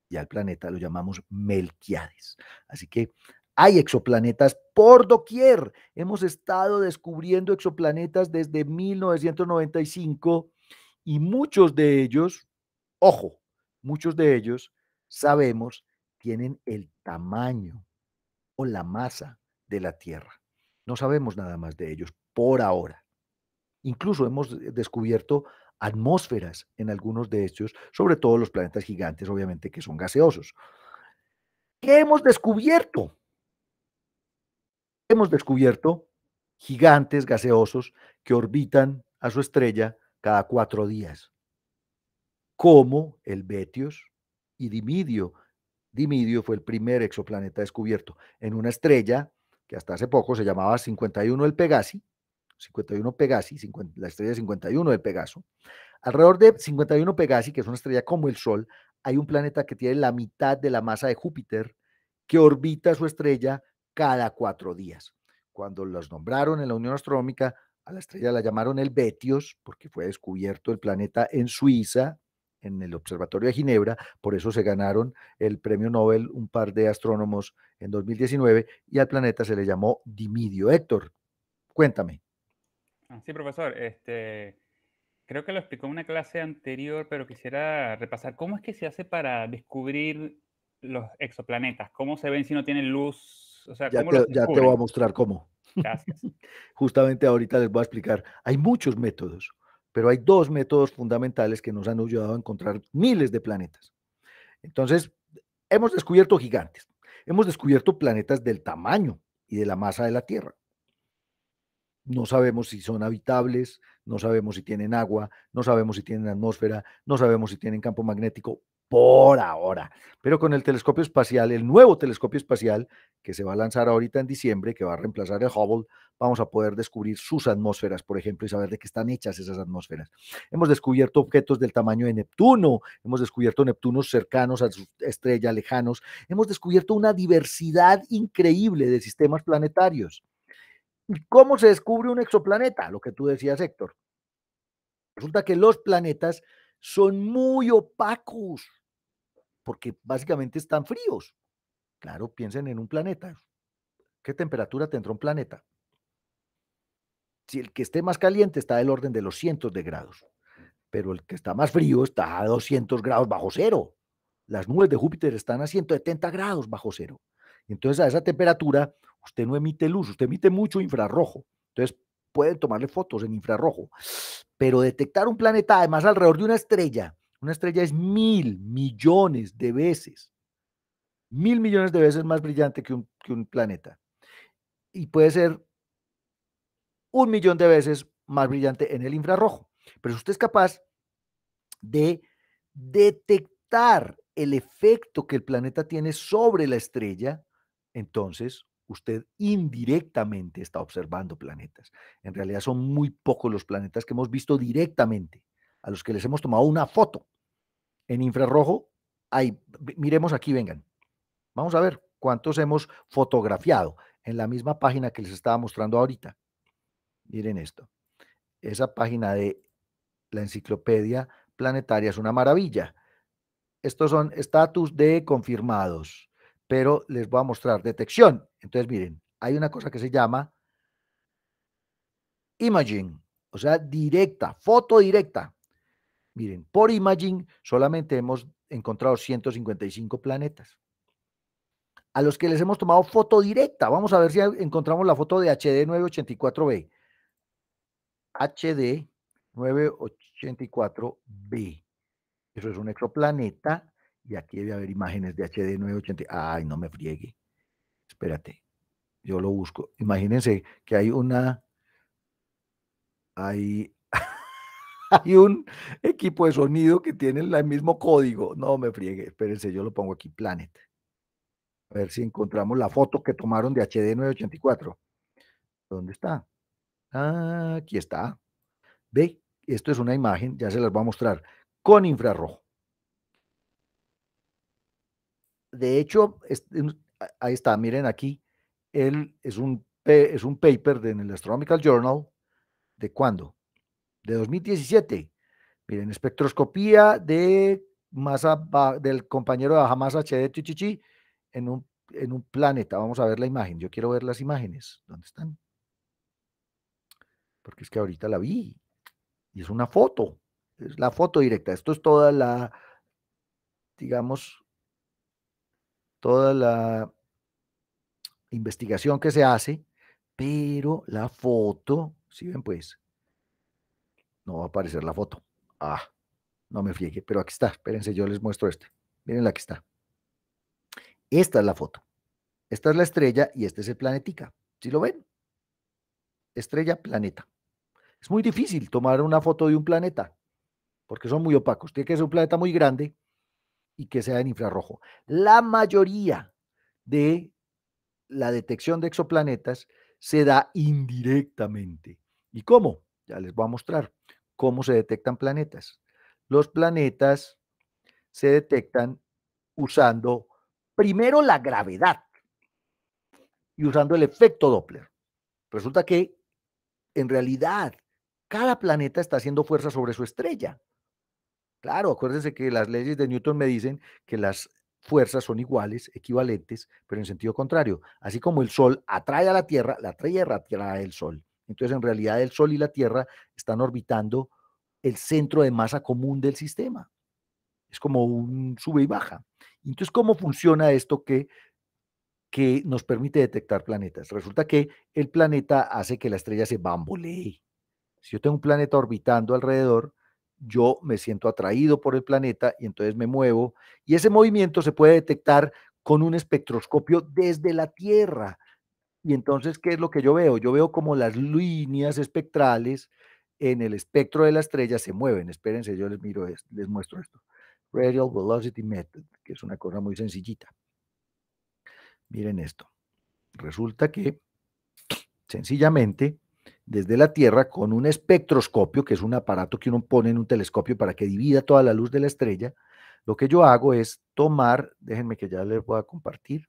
y al planeta lo llamamos Melquiades. Así que hay exoplanetas por doquier. Hemos estado descubriendo exoplanetas desde 1995 y muchos de ellos, ojo, muchos de ellos sabemos tienen el tamaño o la masa de la Tierra. No sabemos nada más de ellos por ahora. Incluso hemos descubierto atmósferas en algunos de ellos, sobre todo los planetas gigantes, obviamente, que son gaseosos. ¿Qué hemos descubierto? hemos descubierto gigantes gaseosos que orbitan a su estrella cada cuatro días, como el Betios y Dimidio. Dimidio fue el primer exoplaneta descubierto en una estrella que hasta hace poco se llamaba 51 el Pegasi, 51 Pegasi, la estrella 51 del Pegaso. Alrededor de 51 Pegasi, que es una estrella como el Sol, hay un planeta que tiene la mitad de la masa de Júpiter, que orbita su estrella cada cuatro días. Cuando los nombraron en la Unión Astronómica, a la estrella la llamaron el Betios, porque fue descubierto el planeta en Suiza, en el Observatorio de Ginebra, por eso se ganaron el premio Nobel un par de astrónomos en 2019 y al planeta se le llamó Dimidio. Héctor, cuéntame. Ah, sí, profesor, este, creo que lo explicó en una clase anterior, pero quisiera repasar cómo es que se hace para descubrir los exoplanetas, cómo se ven si no tienen luz ya, te, voy a mostrar cómo. <laughs> Justamente ahorita les voy a explicar. Hay muchos métodos, pero hay dos métodos fundamentales que nos han ayudado a encontrar miles de planetas. Entonces, hemos descubierto gigantes. Hemos descubierto planetas del tamaño y de la masa de la Tierra. No sabemos si son habitables, no sabemos si tienen agua, no sabemos si tienen atmósfera, no sabemos si tienen campo magnético, por ahora. Pero con el telescopio espacial, el nuevo telescopio espacial que se va a lanzar ahorita en diciembre, que va a reemplazar el Hubble, vamos a poder descubrir sus atmósferas, por ejemplo, y saber de qué están hechas esas atmósferas. Hemos descubierto objetos del tamaño de Neptuno, hemos descubierto Neptunos cercanos a su estrella, lejanos, hemos descubierto una diversidad increíble de sistemas planetarios. ¿Y cómo se descubre un exoplaneta? Lo que tú decías, Héctor. Resulta que los planetas son muy opacos porque básicamente están fríos. Claro, piensen en un planeta. ¿Qué temperatura tendrá un planeta? Si el que esté más caliente está del orden de los cientos de grados, pero el que está más frío está a 200 grados bajo cero. Las nubes de Júpiter están a 170 grados bajo cero. Entonces a esa temperatura usted no emite luz, usted emite mucho infrarrojo. Entonces pueden tomarle fotos en infrarrojo. Pero detectar un planeta, además alrededor de una estrella, una estrella es mil millones de veces, mil millones de veces más brillante que un, planeta. Y puede ser un millón de veces más brillante en el infrarrojo. Pero si usted es capaz de detectar el efecto que el planeta tiene sobre la estrella, entonces usted indirectamente está observando planetas. En realidad son muy pocos los planetas que hemos visto directamente, a los que les hemos tomado una foto. En infrarrojo, hay, miremos aquí, vengan. Vamos a ver cuántos hemos fotografiado en la misma página que les estaba mostrando ahorita. Miren esto. Esa página de la enciclopedia planetaria es una maravilla. Estos son estatus de confirmados pero les voy a mostrar detección. Entonces, miren, hay una cosa que se llama imaging, o sea, directa, foto directa. Miren, por imaging solamente hemos encontrado 155 planetas. A los que les hemos tomado foto directa, vamos a ver si encontramos la foto de HD 984b. HD 984b. Eso es un exoplaneta y aquí debe haber imágenes de HD 980. Ay, no me friegue. Espérate, yo lo busco. Imagínense que hay una, hay, <laughs> hay un equipo de sonido que tiene el mismo código. No me friegue, espérense, yo lo pongo aquí, Planet. A ver si encontramos la foto que tomaron de HD 984. ¿Dónde está? Ah, aquí está. Ve, esto es una imagen, ya se las voy a mostrar, con infrarrojo. de hecho, ahí está, miren aquí, él es un, es un paper en el Astronomical Journal, ¿de cuándo? De 2017. Miren, espectroscopía de masa del compañero de baja HD en un, en un planeta. Vamos a ver la imagen. Yo quiero ver las imágenes. ¿Dónde están? Porque es que ahorita la vi. Y es una foto. Es la foto directa. Esto es toda la, digamos, toda la investigación que se hace, pero la foto, si ven pues, no va a aparecer la foto. Ah, no me fije, pero aquí está. Espérense, yo les muestro este. Miren la que está. Esta es la foto. Esta es la estrella y este es el planetica. ¿Sí lo ven? Estrella, planeta. Es muy difícil tomar una foto de un planeta porque son muy opacos. Tiene que ser un planeta muy grande y que sea en infrarrojo. La mayoría de la detección de exoplanetas se da indirectamente. ¿Y cómo? Ya les voy a mostrar cómo se detectan planetas. Los planetas se detectan usando primero la gravedad y usando el efecto Doppler. Resulta que en realidad cada planeta está haciendo fuerza sobre su estrella. Claro, acuérdense que las leyes de Newton me dicen que las fuerzas son iguales, equivalentes, pero en sentido contrario. Así como el Sol atrae a la Tierra, la Tierra atrae al Sol. Entonces, en realidad, el Sol y la Tierra están orbitando el centro de masa común del sistema. Es como un sube y baja. Entonces, ¿cómo funciona esto que, que nos permite detectar planetas? Resulta que el planeta hace que la estrella se bambolee. Si yo tengo un planeta orbitando alrededor, yo me siento atraído por el planeta y entonces me muevo. Y ese movimiento se puede detectar con un espectroscopio desde la Tierra. Y entonces, ¿qué es lo que yo veo? Yo veo como las líneas espectrales en el espectro de la estrella se mueven. Espérense, yo les miro esto, les muestro esto. Radial Velocity Method, que es una cosa muy sencillita. Miren esto. Resulta que sencillamente desde la Tierra con un espectroscopio, que es un aparato que uno pone en un telescopio para que divida toda la luz de la estrella, lo que yo hago es tomar, déjenme que ya les voy a compartir.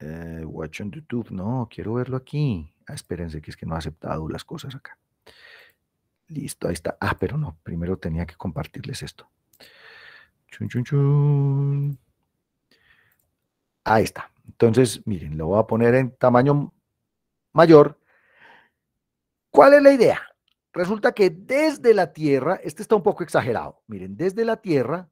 Eh, watch on YouTube, no, quiero verlo aquí. Ah, espérense que es que no ha aceptado las cosas acá. Listo, ahí está. Ah, pero no, primero tenía que compartirles esto. Chun, chun, chun. Ahí está. Entonces, miren, lo voy a poner en tamaño mayor. ¿Cuál es la idea? Resulta que desde la Tierra, este está un poco exagerado, miren, desde la Tierra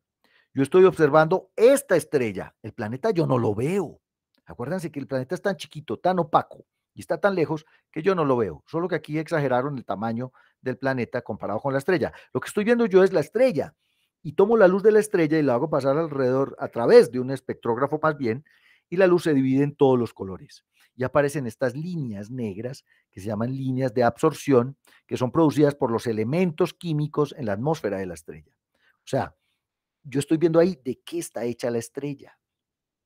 yo estoy observando esta estrella, el planeta yo no lo veo. Acuérdense que el planeta es tan chiquito, tan opaco y está tan lejos que yo no lo veo, solo que aquí exageraron el tamaño del planeta comparado con la estrella. Lo que estoy viendo yo es la estrella y tomo la luz de la estrella y la hago pasar alrededor a través de un espectrógrafo más bien y la luz se divide en todos los colores y aparecen estas líneas negras que se llaman líneas de absorción, que son producidas por los elementos químicos en la atmósfera de la estrella. O sea, yo estoy viendo ahí de qué está hecha la estrella.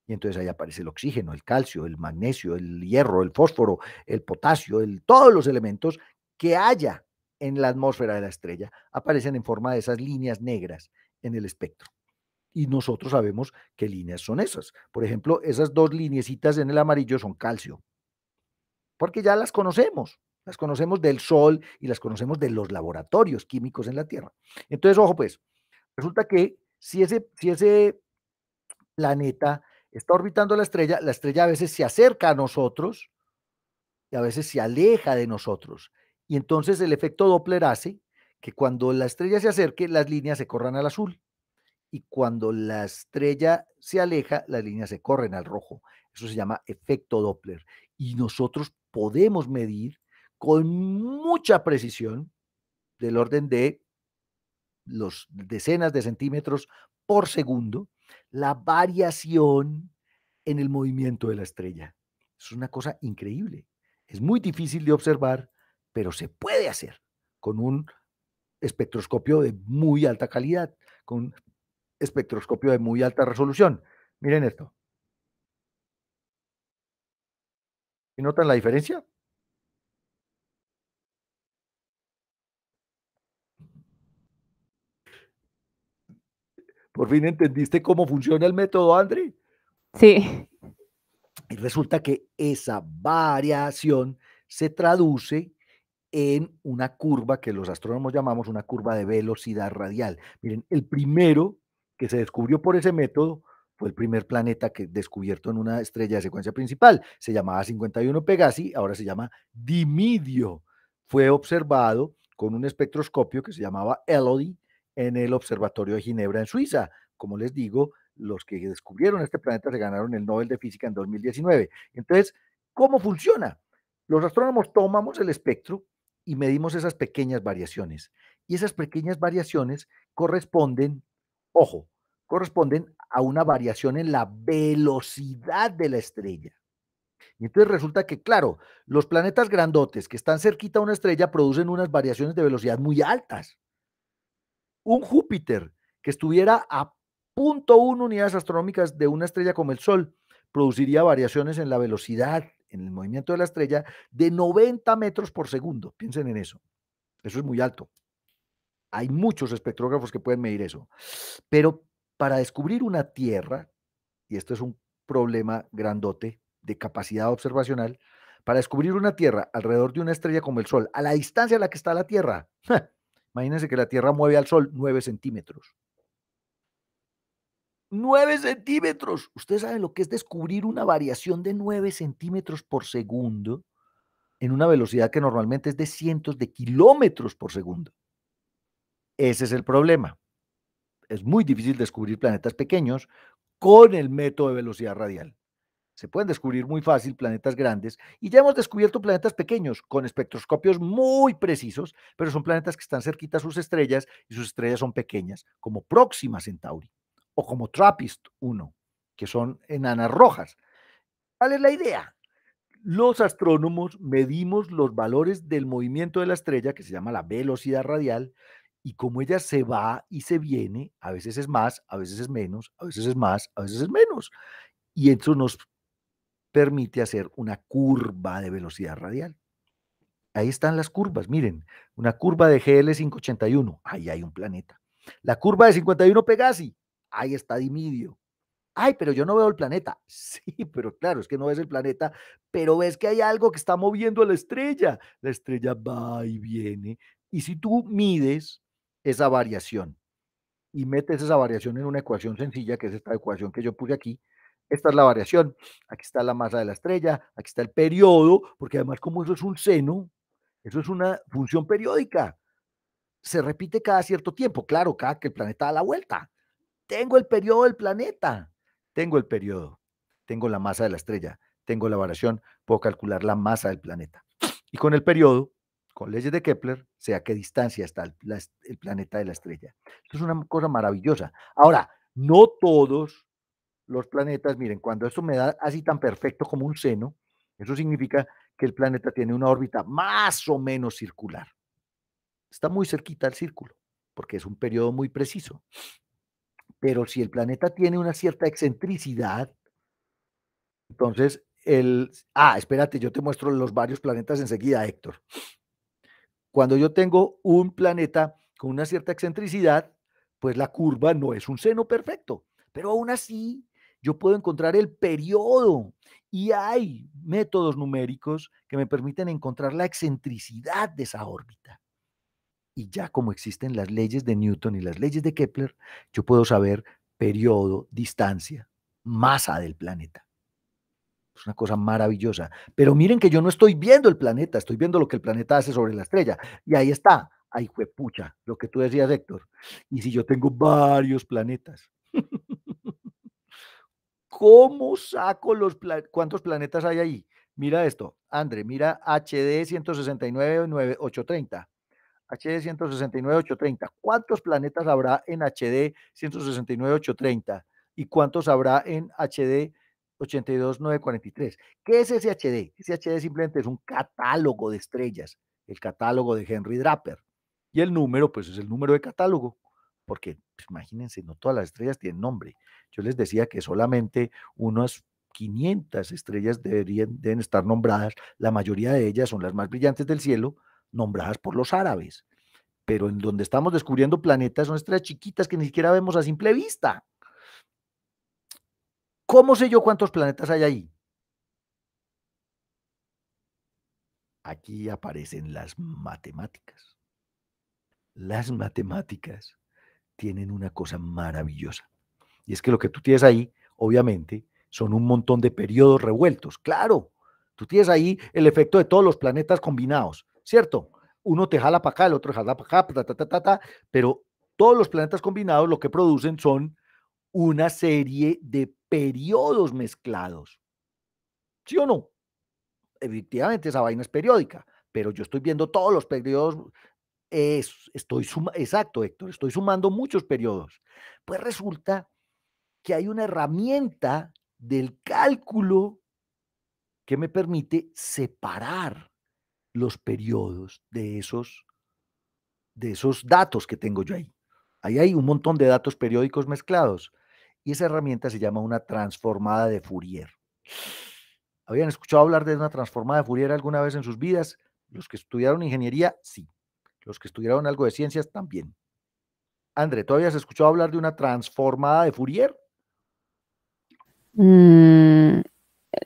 Y entonces ahí aparece el oxígeno, el calcio, el magnesio, el hierro, el fósforo, el potasio, todos los elementos que haya en la atmósfera de la estrella aparecen en forma de esas líneas negras en el espectro y nosotros sabemos qué líneas son esas. Por ejemplo, esas dos lineecitas en el amarillo son calcio, porque ya las conocemos, las conocemos del sol y las conocemos de los laboratorios químicos en la Tierra. Entonces, ojo pues, resulta que si ese, si ese planeta está orbitando la estrella, la estrella a veces se acerca a nosotros y a veces se aleja de nosotros. Y entonces el efecto Doppler hace que cuando la estrella se acerque, las líneas se corran al azul y cuando la estrella se aleja, las líneas se corren al rojo. Eso se llama efecto Doppler. Y nosotros podemos medir con mucha precisión, del orden de los decenas de centímetros por segundo, la variación en el movimiento de la estrella. Es una cosa increíble. Es muy difícil de observar, pero se puede hacer con un espectroscopio de muy alta calidad, con espectroscopio de muy alta resolución. Miren esto. ¿Y notan la diferencia? Por fin entendiste cómo funciona el método, André. Sí. Y resulta que esa variación se traduce en una curva que los astrónomos llamamos una curva de velocidad radial. Miren, el primero que se descubrió por ese método fue el primer planeta que descubierto en una estrella de secuencia principal. Se llamaba 51 Pegasi, ahora se llama Dimidio. Fue observado con un espectroscopio que se llamaba Elodie en el Observatorio de Ginebra en Suiza. Como les digo, los que descubrieron este planeta se ganaron el Nobel de Física en 2019. Entonces, ¿cómo funciona? Los astrónomos tomamos el espectro y medimos esas pequeñas variaciones. Y esas pequeñas variaciones corresponden, ojo, corresponden a una variación en la velocidad de la estrella. Y entonces resulta que, claro, los planetas grandotes que están cerquita a una estrella producen unas variaciones de velocidad muy altas. Un Júpiter que estuviera a 0.1 unidades astronómicas de una estrella como el Sol produciría variaciones en la velocidad, en el movimiento de la estrella, de 90 metros por segundo. Piensen en eso. Eso es muy alto. Hay muchos espectrógrafos que pueden medir eso. Pero para descubrir una tierra, y esto es un problema grandote de capacidad observacional, para descubrir una tierra alrededor de una estrella como el Sol, a la distancia a la que está la Tierra. Imagínense que la Tierra mueve al Sol 9 centímetros. 9 centímetros. Ustedes saben lo que es descubrir una variación de 9 centímetros por segundo en una velocidad que normalmente es de cientos de kilómetros por segundo. Ese es el problema es muy difícil descubrir planetas pequeños con el método de velocidad radial. Se pueden descubrir muy fácil planetas grandes y ya hemos descubierto planetas pequeños con espectroscopios muy precisos, pero son planetas que están cerquita a sus estrellas y sus estrellas son pequeñas, como Próxima Centauri o como TRAPPIST 1, que son enanas rojas. ¿Cuál es la idea? Los astrónomos medimos los valores del movimiento de la estrella, que se llama la velocidad radial, y como ella se va y se viene, a veces es más, a veces es menos, a veces es más, a veces es menos. Y eso nos permite hacer una curva de velocidad radial. Ahí están las curvas, miren, una curva de GL581, ahí hay un planeta. La curva de 51 Pegasi, ahí está Dimidio. Ay, pero yo no veo el planeta. <laughs> Sí, pero claro, es que no ves el planeta, pero ves que hay algo que está moviendo a la estrella. La estrella va y viene. Y si tú mides esa variación y metes esa variación en una ecuación sencilla, que es esta ecuación que yo puse aquí. Esta es la variación, aquí está la masa de la estrella, aquí está el periodo, porque además como eso es un seno, eso es una función periódica. Se repite cada cierto tiempo, claro, cada que el planeta da la vuelta. Tengo el periodo del planeta, tengo el periodo, tengo la masa de la estrella, tengo la variación, puedo calcular la masa del planeta. Y con el periodo, con leyes de Kepler, sea qué distancia está el, el planeta de la estrella. Esto es una cosa maravillosa. Ahora, no todos los planetas, miren, cuando esto me da así tan perfecto como un seno, eso significa que el planeta tiene una órbita más o menos circular. Está muy cerquita al círculo, porque es un periodo muy preciso. Pero si el planeta tiene una cierta excentricidad, entonces el... Ah, espérate, yo te muestro los varios planetas enseguida, Héctor. Cuando yo tengo un planeta con una cierta excentricidad, pues la curva no es un seno perfecto, pero aún así yo puedo encontrar el periodo y hay métodos numéricos que me permiten encontrar la excentricidad de esa órbita. Y ya como existen las leyes de Newton y las leyes de Kepler, yo puedo saber periodo, distancia, masa del planeta. Es una cosa maravillosa. Pero miren que yo no estoy viendo el planeta, estoy viendo lo que el planeta hace sobre la estrella. Y ahí está, ahí fue pucha, lo que tú decías, Héctor. Y si yo tengo varios planetas, <laughs> ¿cómo saco los planetas? ¿Cuántos planetas hay ahí? Mira esto, André, mira HD 169-830. HD 169-830. ¿Cuántos planetas habrá en HD 169-830? ¿Y cuántos habrá en HD 82943. ¿Qué es SHD? SHD simplemente es un catálogo de estrellas, el catálogo de Henry Draper. Y el número, pues es el número de catálogo, porque pues, imagínense, no todas las estrellas tienen nombre. Yo les decía que solamente unas 500 estrellas deberían, deben estar nombradas, la mayoría de ellas son las más brillantes del cielo, nombradas por los árabes. Pero en donde estamos descubriendo planetas son estrellas chiquitas que ni siquiera vemos a simple vista. ¿Cómo sé yo cuántos planetas hay ahí? Aquí aparecen las matemáticas. Las matemáticas tienen una cosa maravillosa. Y es que lo que tú tienes ahí, obviamente, son un montón de periodos revueltos. Claro, tú tienes ahí el efecto de todos los planetas combinados, ¿cierto? Uno te jala para acá, el otro te jala para acá, pero todos los planetas combinados lo que producen son una serie de periodos mezclados. ¿Sí o no? Efectivamente, esa vaina es periódica, pero yo estoy viendo todos los periodos. estoy exacto, Héctor, estoy sumando muchos periodos. Pues resulta que hay una herramienta del cálculo que me permite separar los periodos de esos, de esos datos que tengo yo ahí. Ahí hay un montón de datos periódicos mezclados. Y esa herramienta se llama una transformada de Fourier. ¿Habían escuchado hablar de una transformada de Fourier alguna vez en sus vidas? Los que estudiaron ingeniería, sí. Los que estudiaron algo de ciencias, también. André, ¿tú habías escuchado hablar de una transformada de Fourier? Mm,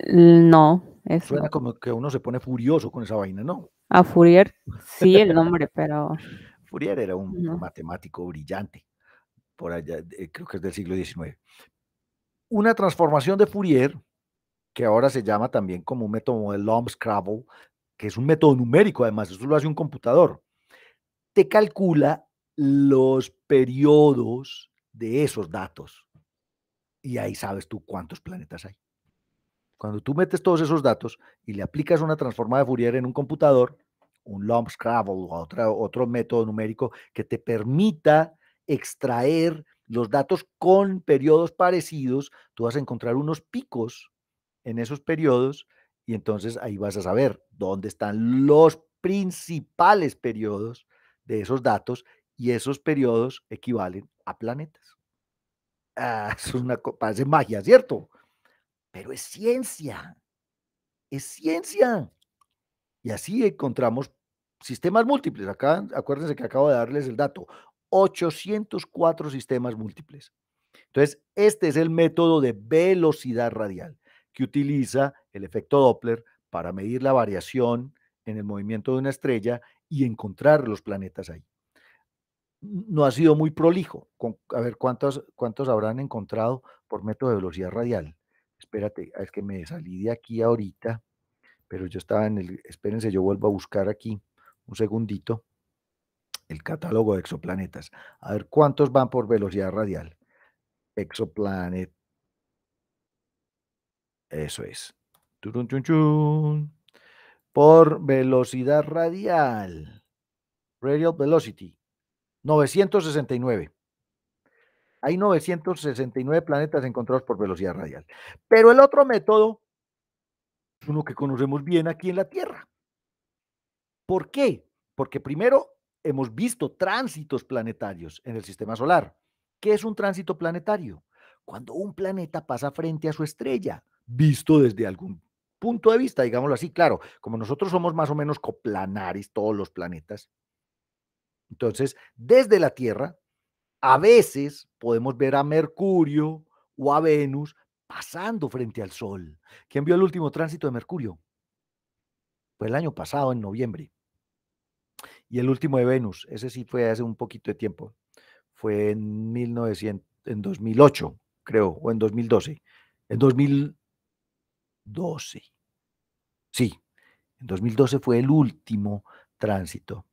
no. Suena como que uno se pone furioso con esa vaina, ¿no? A Fourier, sí, el <laughs> nombre, pero... Fourier era un matemático brillante por allá, eh, creo que es del siglo XIX. Una transformación de Fourier, que ahora se llama también como un método de Lomb-Scrabble, que es un método numérico, además, eso lo hace un computador. Te calcula los periodos de esos datos y ahí sabes tú cuántos planetas hay. Cuando tú metes todos esos datos y le aplicas una transformada de Fourier en un computador, un Lomb-Scrabble o otro, otro método numérico que te permita extraer los datos con periodos parecidos, tú vas a encontrar unos picos en esos periodos y entonces ahí vas a saber dónde están los principales periodos de esos datos y esos periodos equivalen a planetas. Ah, <laughs> es una, parece magia, ¿cierto? Pero es ciencia, es ciencia. Y así encontramos sistemas múltiples. Acá, acuérdense que acabo de darles el dato. 804 sistemas múltiples. Entonces, este es el método de velocidad radial que utiliza el efecto Doppler para medir la variación en el movimiento de una estrella y encontrar los planetas ahí. No ha sido muy prolijo. a ver cuántos, cuántos habrán encontrado por método de velocidad radial. Espérate, es que me salí de aquí ahorita, pero yo estaba en el. Espérense, yo vuelvo a buscar aquí un segundito el catálogo de exoplanetas. A ver cuántos van por velocidad radial. Exoplanet. Eso es. Por velocidad radial. Radial velocity. 969. Hay 969 planetas encontrados por velocidad radial. Pero el otro método es uno que conocemos bien aquí en la Tierra. ¿Por qué? Porque primero hemos visto tránsitos planetarios en el sistema solar. ¿Qué es un tránsito planetario? Cuando un planeta pasa frente a su estrella, visto desde algún punto de vista, digámoslo así, claro, como nosotros somos más o menos coplanares todos los planetas, entonces desde la Tierra a veces podemos ver a Mercurio o a Venus pasando frente al Sol. ¿Quién vio el último tránsito de Mercurio? Fue el año pasado, en noviembre. Y el último de Venus, ese sí fue hace un poquito de tiempo, fue en, 1900, en 2008, creo, o en 2012. En 2012, sí, en 2012 fue el último tránsito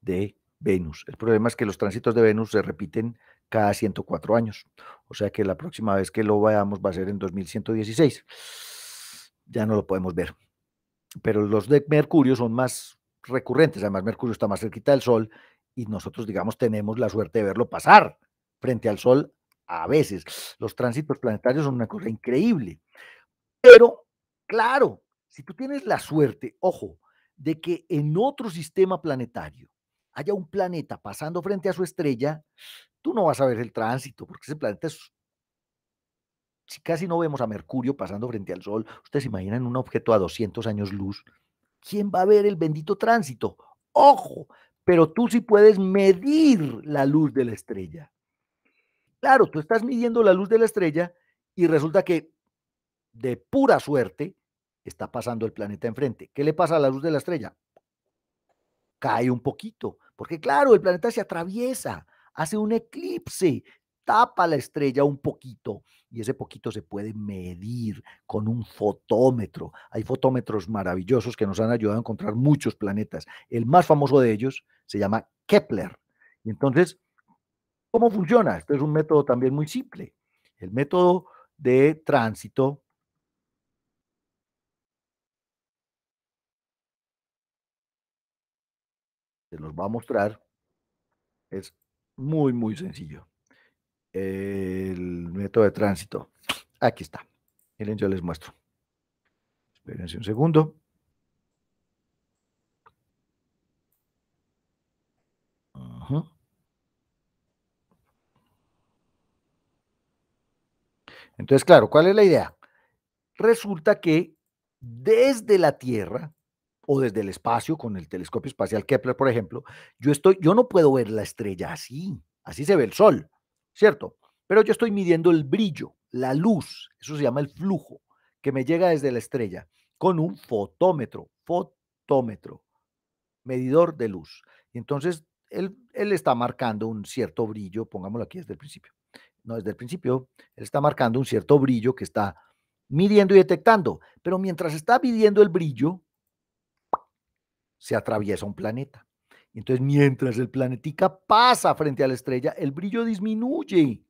de Venus. El problema es que los tránsitos de Venus se repiten cada 104 años. O sea que la próxima vez que lo vayamos va a ser en 2116. Ya no lo podemos ver. Pero los de Mercurio son más recurrentes. Además, Mercurio está más cerquita del Sol y nosotros, digamos, tenemos la suerte de verlo pasar frente al Sol a veces. Los tránsitos planetarios son una cosa increíble. Pero, claro, si tú tienes la suerte, ojo, de que en otro sistema planetario haya un planeta pasando frente a su estrella, tú no vas a ver el tránsito, porque ese planeta es... Si casi no vemos a Mercurio pasando frente al Sol, ustedes se imaginan un objeto a 200 años luz, ¿quién va a ver el bendito tránsito? Ojo, pero tú sí puedes medir la luz de la estrella. Claro, tú estás midiendo la luz de la estrella y resulta que de pura suerte está pasando el planeta enfrente. ¿Qué le pasa a la luz de la estrella? Cae un poquito, porque claro, el planeta se atraviesa, hace un eclipse, tapa la estrella un poquito y ese poquito se puede medir con un fotómetro. Hay fotómetros maravillosos que nos han ayudado a encontrar muchos planetas. El más famoso de ellos se llama Kepler. Y entonces, ¿cómo funciona? Este es un método también muy simple. El método de tránsito se nos va a mostrar. Es muy, muy sencillo el método de tránsito. Aquí está. Miren, yo les muestro. Espérense un segundo. Entonces, claro, ¿cuál es la idea? Resulta que desde la Tierra o desde el espacio con el telescopio espacial Kepler, por ejemplo, yo estoy yo no puedo ver la estrella así, así se ve el sol. ¿cierto? Pero yo estoy midiendo el brillo, la luz, eso se llama el flujo, que me llega desde la estrella, con un fotómetro, fotómetro, medidor de luz. Y entonces él, él está marcando un cierto brillo, pongámoslo aquí desde el principio. No, desde el principio, él está marcando un cierto brillo que está midiendo y detectando. Pero mientras está midiendo el brillo, se atraviesa un planeta. Entonces, mientras el planetica pasa frente a la estrella, el brillo disminuye.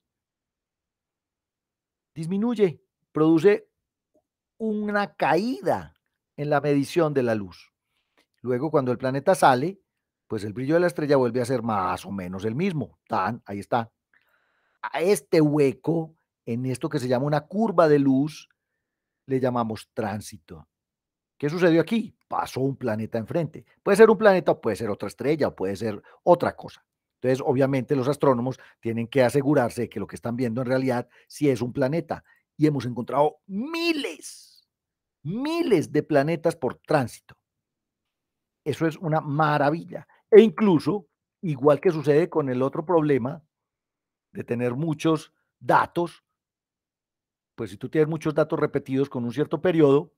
Disminuye, produce una caída en la medición de la luz. Luego, cuando el planeta sale, pues el brillo de la estrella vuelve a ser más o menos el mismo. Tan, ahí está. A este hueco, en esto que se llama una curva de luz, le llamamos tránsito. ¿Qué sucedió aquí? Pasó un planeta enfrente. Puede ser un planeta, puede ser otra estrella, o puede ser otra cosa. Entonces, obviamente, los astrónomos tienen que asegurarse de que lo que están viendo en realidad sí es un planeta. Y hemos encontrado miles, miles de planetas por tránsito. Eso es una maravilla. E incluso, igual que sucede con el otro problema de tener muchos datos, pues si tú tienes muchos datos repetidos con un cierto periodo,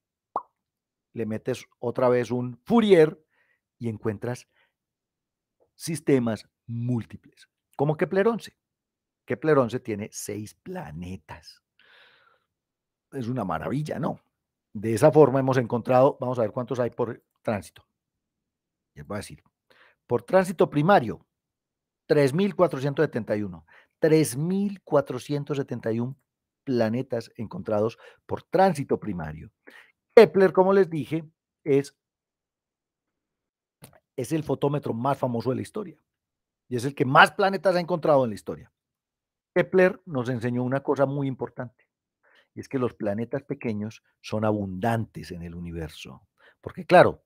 le metes otra vez un Fourier y encuentras sistemas múltiples, como Kepler 11. Kepler 11 tiene seis planetas. Es una maravilla, ¿no? De esa forma hemos encontrado, vamos a ver cuántos hay por tránsito. Les voy a decir, por tránsito primario, 3.471. 3.471 planetas encontrados por tránsito primario. Kepler, como les dije, es, es el fotómetro más famoso de la historia y es el que más planetas ha encontrado en la historia. Kepler nos enseñó una cosa muy importante, y es que los planetas pequeños son abundantes en el universo. Porque claro,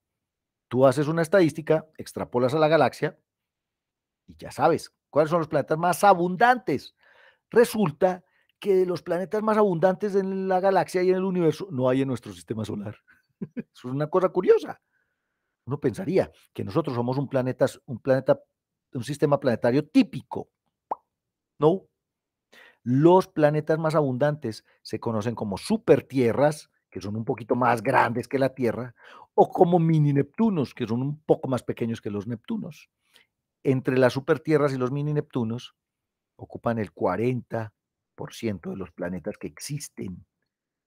tú haces una estadística, extrapolas a la galaxia y ya sabes cuáles son los planetas más abundantes. Resulta que de los planetas más abundantes en la galaxia y en el universo no hay en nuestro sistema solar. <laughs> es una cosa curiosa. Uno pensaría que nosotros somos un planeta, un planeta, un sistema planetario típico. No. Los planetas más abundantes se conocen como supertierras, que son un poquito más grandes que la Tierra, o como mini Neptunos, que son un poco más pequeños que los Neptunos. Entre las supertierras y los mini Neptunos ocupan el 40, por ciento de los planetas que existen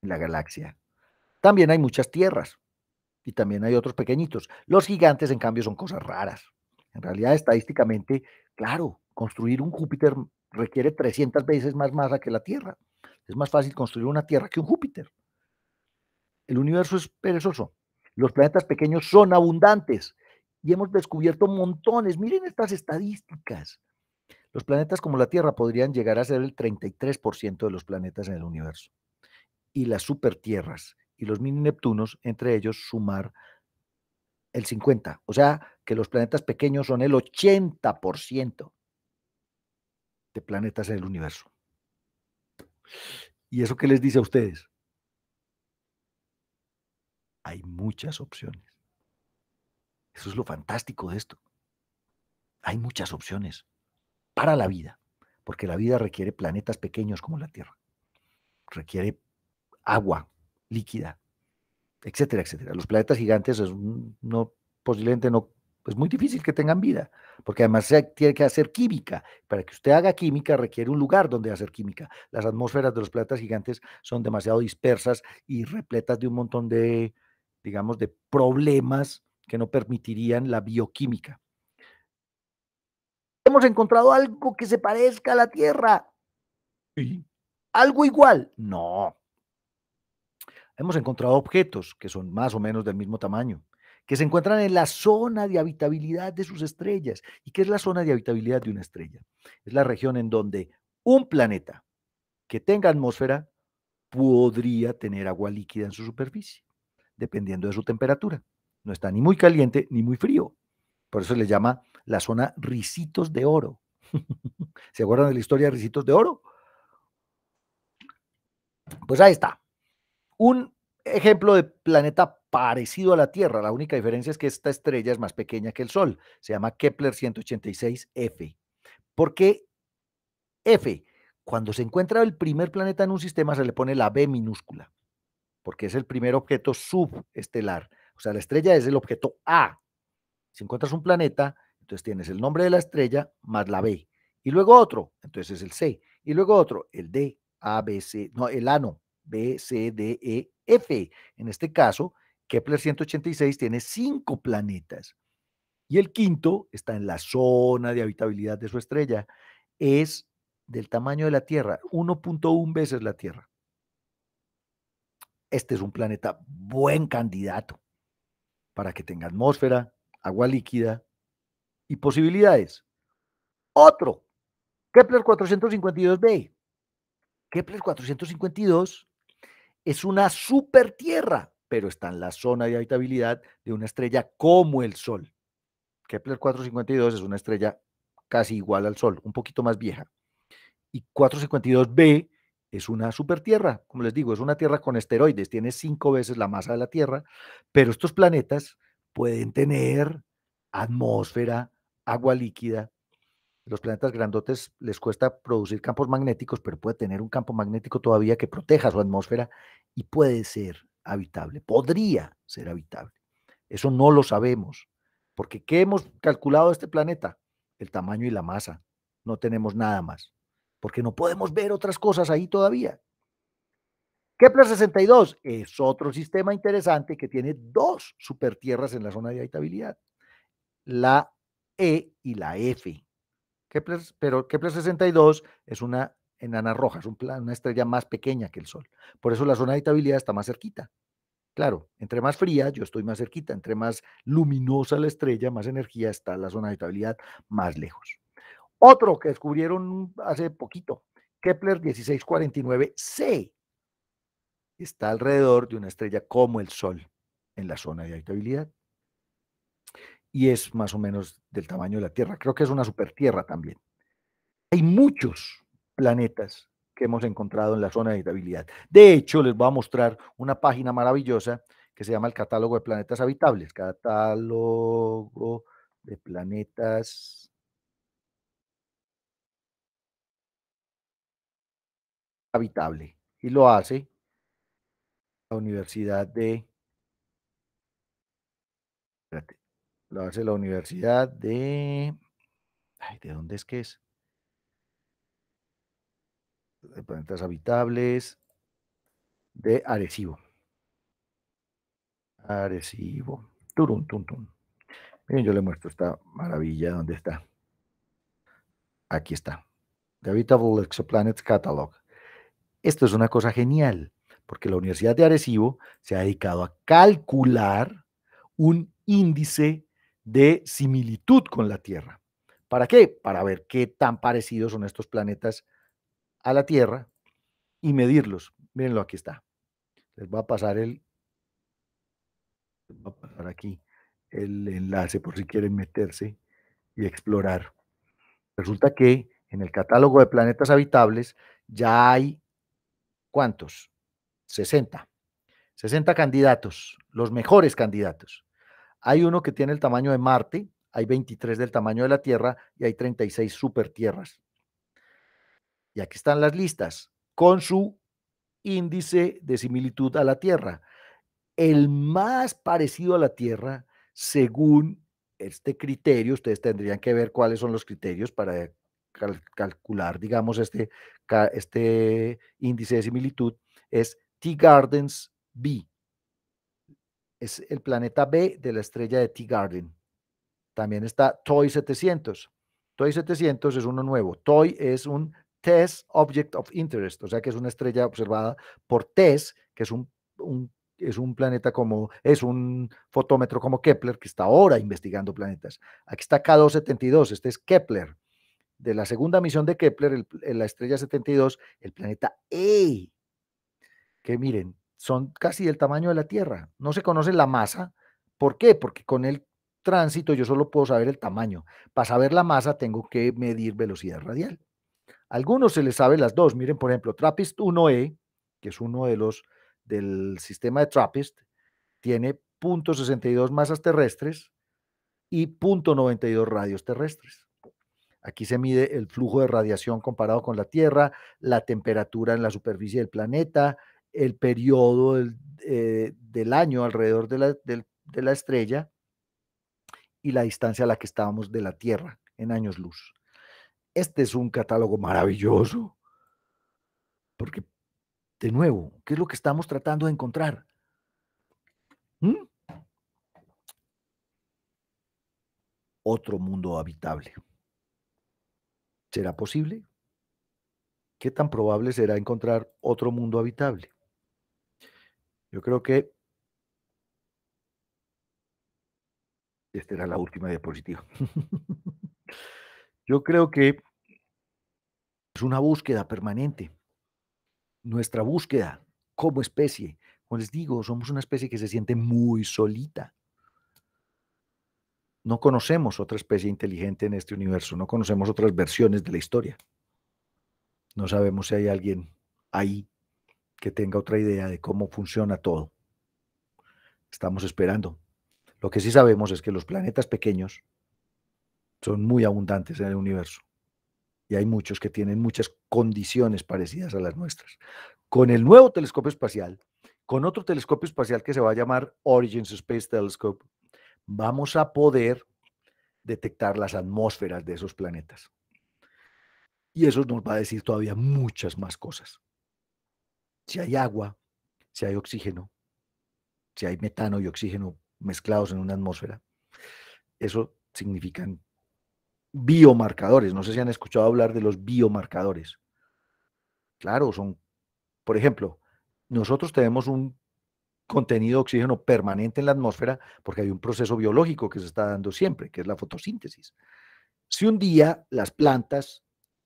en la galaxia. También hay muchas tierras y también hay otros pequeñitos. Los gigantes, en cambio, son cosas raras. En realidad, estadísticamente, claro, construir un Júpiter requiere 300 veces más masa que la Tierra. Es más fácil construir una Tierra que un Júpiter. El universo es perezoso. Los planetas pequeños son abundantes y hemos descubierto montones. Miren estas estadísticas. Los planetas como la Tierra podrían llegar a ser el 33% de los planetas en el universo. Y las supertierras y los mini Neptunos, entre ellos, sumar el 50%. O sea, que los planetas pequeños son el 80% de planetas en el universo. ¿Y eso qué les dice a ustedes? Hay muchas opciones. Eso es lo fantástico de esto. Hay muchas opciones para la vida, porque la vida requiere planetas pequeños como la Tierra, requiere agua líquida, etcétera, etcétera. Los planetas gigantes es no posiblemente no es muy difícil que tengan vida, porque además se tiene que hacer química. Para que usted haga química requiere un lugar donde hacer química. Las atmósferas de los planetas gigantes son demasiado dispersas y repletas de un montón de, digamos, de problemas que no permitirían la bioquímica hemos encontrado algo que se parezca a la Tierra. ¿Algo igual? No. Hemos encontrado objetos que son más o menos del mismo tamaño, que se encuentran en la zona de habitabilidad de sus estrellas. ¿Y qué es la zona de habitabilidad de una estrella? Es la región en donde un planeta que tenga atmósfera podría tener agua líquida en su superficie, dependiendo de su temperatura. No está ni muy caliente ni muy frío. Por eso le llama la zona risitos de Oro. <laughs> ¿Se acuerdan de la historia de Ricitos de Oro? Pues ahí está. Un ejemplo de planeta parecido a la Tierra. La única diferencia es que esta estrella es más pequeña que el Sol. Se llama Kepler 186F. ¿Por qué F? Cuando se encuentra el primer planeta en un sistema se le pone la B minúscula, porque es el primer objeto subestelar. O sea, la estrella es el objeto A. Si encuentras un planeta entonces tienes el nombre de la estrella más la B. Y luego otro, entonces es el C. Y luego otro, el D, A, B, C, no, el A B, C, D, E, F. En este caso, Kepler 186 tiene cinco planetas. Y el quinto está en la zona de habitabilidad de su estrella. Es del tamaño de la Tierra, 1.1 veces la Tierra. Este es un planeta buen candidato para que tenga atmósfera, agua líquida, y posibilidades. Otro, Kepler 452b. Kepler 452 es una super tierra, pero está en la zona de habitabilidad de una estrella como el Sol. Kepler 452 es una estrella casi igual al Sol, un poquito más vieja. Y 452b es una super tierra, como les digo, es una tierra con esteroides, tiene cinco veces la masa de la Tierra, pero estos planetas pueden tener atmósfera, agua líquida. Los planetas grandotes les cuesta producir campos magnéticos, pero puede tener un campo magnético todavía que proteja su atmósfera y puede ser habitable, podría ser habitable. Eso no lo sabemos, porque ¿qué hemos calculado de este planeta? El tamaño y la masa. No tenemos nada más, porque no podemos ver otras cosas ahí todavía. Kepler 62 es otro sistema interesante que tiene dos supertierras en la zona de habitabilidad. La e y la F. Kepler, pero Kepler 62 es una enana roja, es una estrella más pequeña que el Sol. Por eso la zona de habitabilidad está más cerquita. Claro, entre más fría yo estoy más cerquita, entre más luminosa la estrella, más energía está la zona de habitabilidad más lejos. Otro que descubrieron hace poquito, Kepler 1649c, está alrededor de una estrella como el Sol en la zona de habitabilidad y es más o menos del tamaño de la Tierra. Creo que es una supertierra también. Hay muchos planetas que hemos encontrado en la zona de habitabilidad. De hecho, les voy a mostrar una página maravillosa que se llama el Catálogo de Planetas Habitables. Catálogo de Planetas Habitable. Y lo hace la Universidad de lo hace la Universidad de... ¿De dónde es que es? De planetas habitables de Arecibo. Arecibo. Turun, turun, tun. Miren, yo le muestro esta maravilla ¿Dónde está. Aquí está. The Habitable Exoplanets Catalog. Esto es una cosa genial, porque la Universidad de Arecibo se ha dedicado a calcular un índice de similitud con la Tierra. ¿Para qué? Para ver qué tan parecidos son estos planetas a la Tierra y medirlos. Mírenlo, aquí está. Les voy a pasar el... a pasar aquí el enlace por si quieren meterse y explorar. Resulta que en el catálogo de planetas habitables ya hay ¿cuántos? 60. 60 candidatos, los mejores candidatos. Hay uno que tiene el tamaño de Marte, hay 23 del tamaño de la Tierra y hay 36 supertierras. Y aquí están las listas con su índice de similitud a la Tierra. El más parecido a la Tierra, según este criterio, ustedes tendrían que ver cuáles son los criterios para calcular, digamos, este, este índice de similitud, es t Gardens B es el planeta B de la estrella de T-Garden. También está TOI 700. TOI 700 es uno nuevo. TOI es un TESS Object of Interest, o sea que es una estrella observada por TESS, que es un, es un planeta como, es un fotómetro como Kepler, que está ahora investigando planetas. Aquí está K272, este es Kepler. De la segunda misión de Kepler, en la estrella 72, el planeta E, que miren, son casi del tamaño de la Tierra. No se conoce la masa. ¿Por qué? Porque con el tránsito yo solo puedo saber el tamaño. Para saber la masa tengo que medir velocidad radial. A algunos se les sabe las dos. Miren, por ejemplo, TRAPPIST-1E, que es uno de los del sistema de TRAPPIST, tiene 0.62 masas terrestres y 0.92 radios terrestres. Aquí se mide el flujo de radiación comparado con la Tierra, la temperatura en la superficie del planeta, el periodo del, eh, año alrededor de la, estrella y la distancia a la que estábamos de la Tierra en años luz. Este es un catálogo maravilloso, porque, de nuevo, ¿qué es lo que estamos tratando de encontrar? ¿Mm? Otro mundo habitable. ¿Será posible? ¿Qué tan probable será encontrar otro mundo habitable? Yo creo que esta era la última diapositiva. <laughs> Yo creo que es una búsqueda permanente. Nuestra búsqueda como especie, como les digo, somos una especie que se siente muy solita. No conocemos otra especie inteligente en este universo, no conocemos otras versiones de la historia. No sabemos si hay alguien ahí que tenga otra idea de cómo funciona todo. Estamos esperando. Lo que sí sabemos es que los planetas pequeños son muy abundantes en el universo y hay muchos que tienen muchas condiciones parecidas a las nuestras. Con el nuevo telescopio espacial, con otro telescopio espacial que se va a llamar Origins Space Telescope, vamos a poder detectar las atmósferas de esos planetas. Y eso nos va a decir todavía muchas más cosas si hay agua, si hay oxígeno, si hay metano y oxígeno mezclados en una atmósfera, eso significan biomarcadores. No sé si han escuchado hablar de los biomarcadores. Claro, son, por ejemplo, nosotros tenemos un contenido de oxígeno permanente en la atmósfera porque hay un proceso biológico que se está dando siempre, que es la fotosíntesis. Si un día las plantas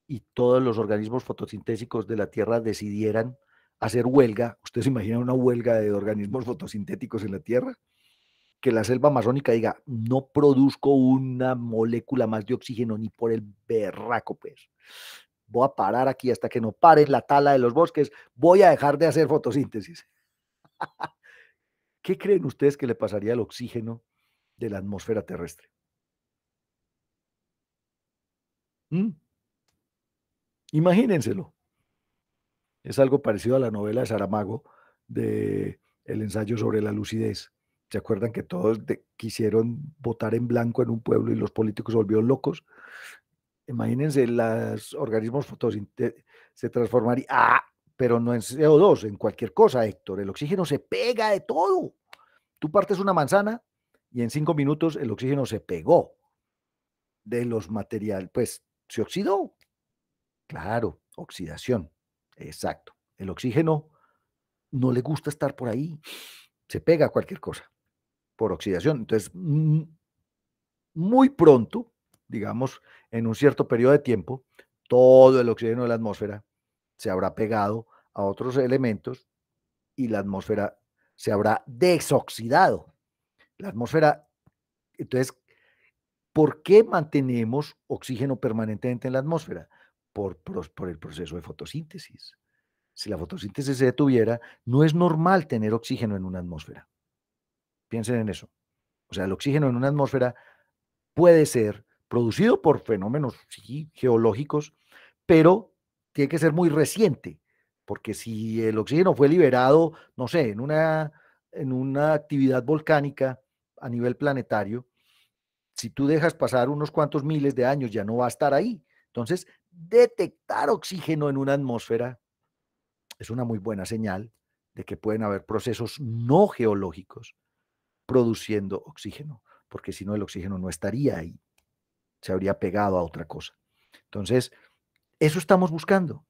y todos los organismos fotosintésicos de la Tierra decidieran hacer huelga. ¿Ustedes imaginan una huelga de organismos fotosintéticos en la Tierra? Que la selva amazónica diga, no produzco una molécula más de oxígeno ni por el berraco, pues. Voy a parar aquí hasta que no paren la tala de los bosques. Voy a dejar de hacer fotosíntesis. <laughs> ¿Qué creen ustedes que le pasaría al oxígeno de la atmósfera terrestre? ¿Mm? Imagínenselo. Es algo parecido a la novela de Saramago de El ensayo sobre la lucidez. ¿Se acuerdan que todos quisieron votar en blanco en un pueblo y los políticos volvieron locos? Imagínense, los organismos fotosintéticos se transformarían, ¡ah! pero no en CO2, en cualquier cosa, Héctor. El oxígeno se pega de todo. Tú partes una manzana y en cinco minutos el oxígeno se pegó de los materiales, pues se oxidó. Claro, oxidación. Exacto. El oxígeno no le gusta estar por ahí. Se pega a cualquier cosa por oxidación. Entonces, mm, muy pronto, digamos, en un cierto periodo de tiempo, todo el oxígeno de la atmósfera se habrá pegado a otros elementos y la atmósfera se habrá desoxidado. La atmósfera, entonces, ¿por qué mantenemos oxígeno permanentemente en la atmósfera? por, el proceso de fotosíntesis. Si la fotosíntesis se detuviera, no es normal tener oxígeno en una atmósfera. Piensen en eso. O sea, el oxígeno en una atmósfera puede ser producido por fenómenos geológicos, pero tiene que ser muy reciente, porque si el oxígeno fue liberado, no sé, en una, en una actividad volcánica a nivel planetario, si tú dejas pasar unos cuantos miles de años, ya no va a estar ahí. Entonces, detectar oxígeno en una atmósfera es una muy buena señal de que pueden haber procesos no geológicos produciendo oxígeno, porque si no el oxígeno no estaría ahí, se habría pegado a otra cosa. Entonces, eso estamos buscando.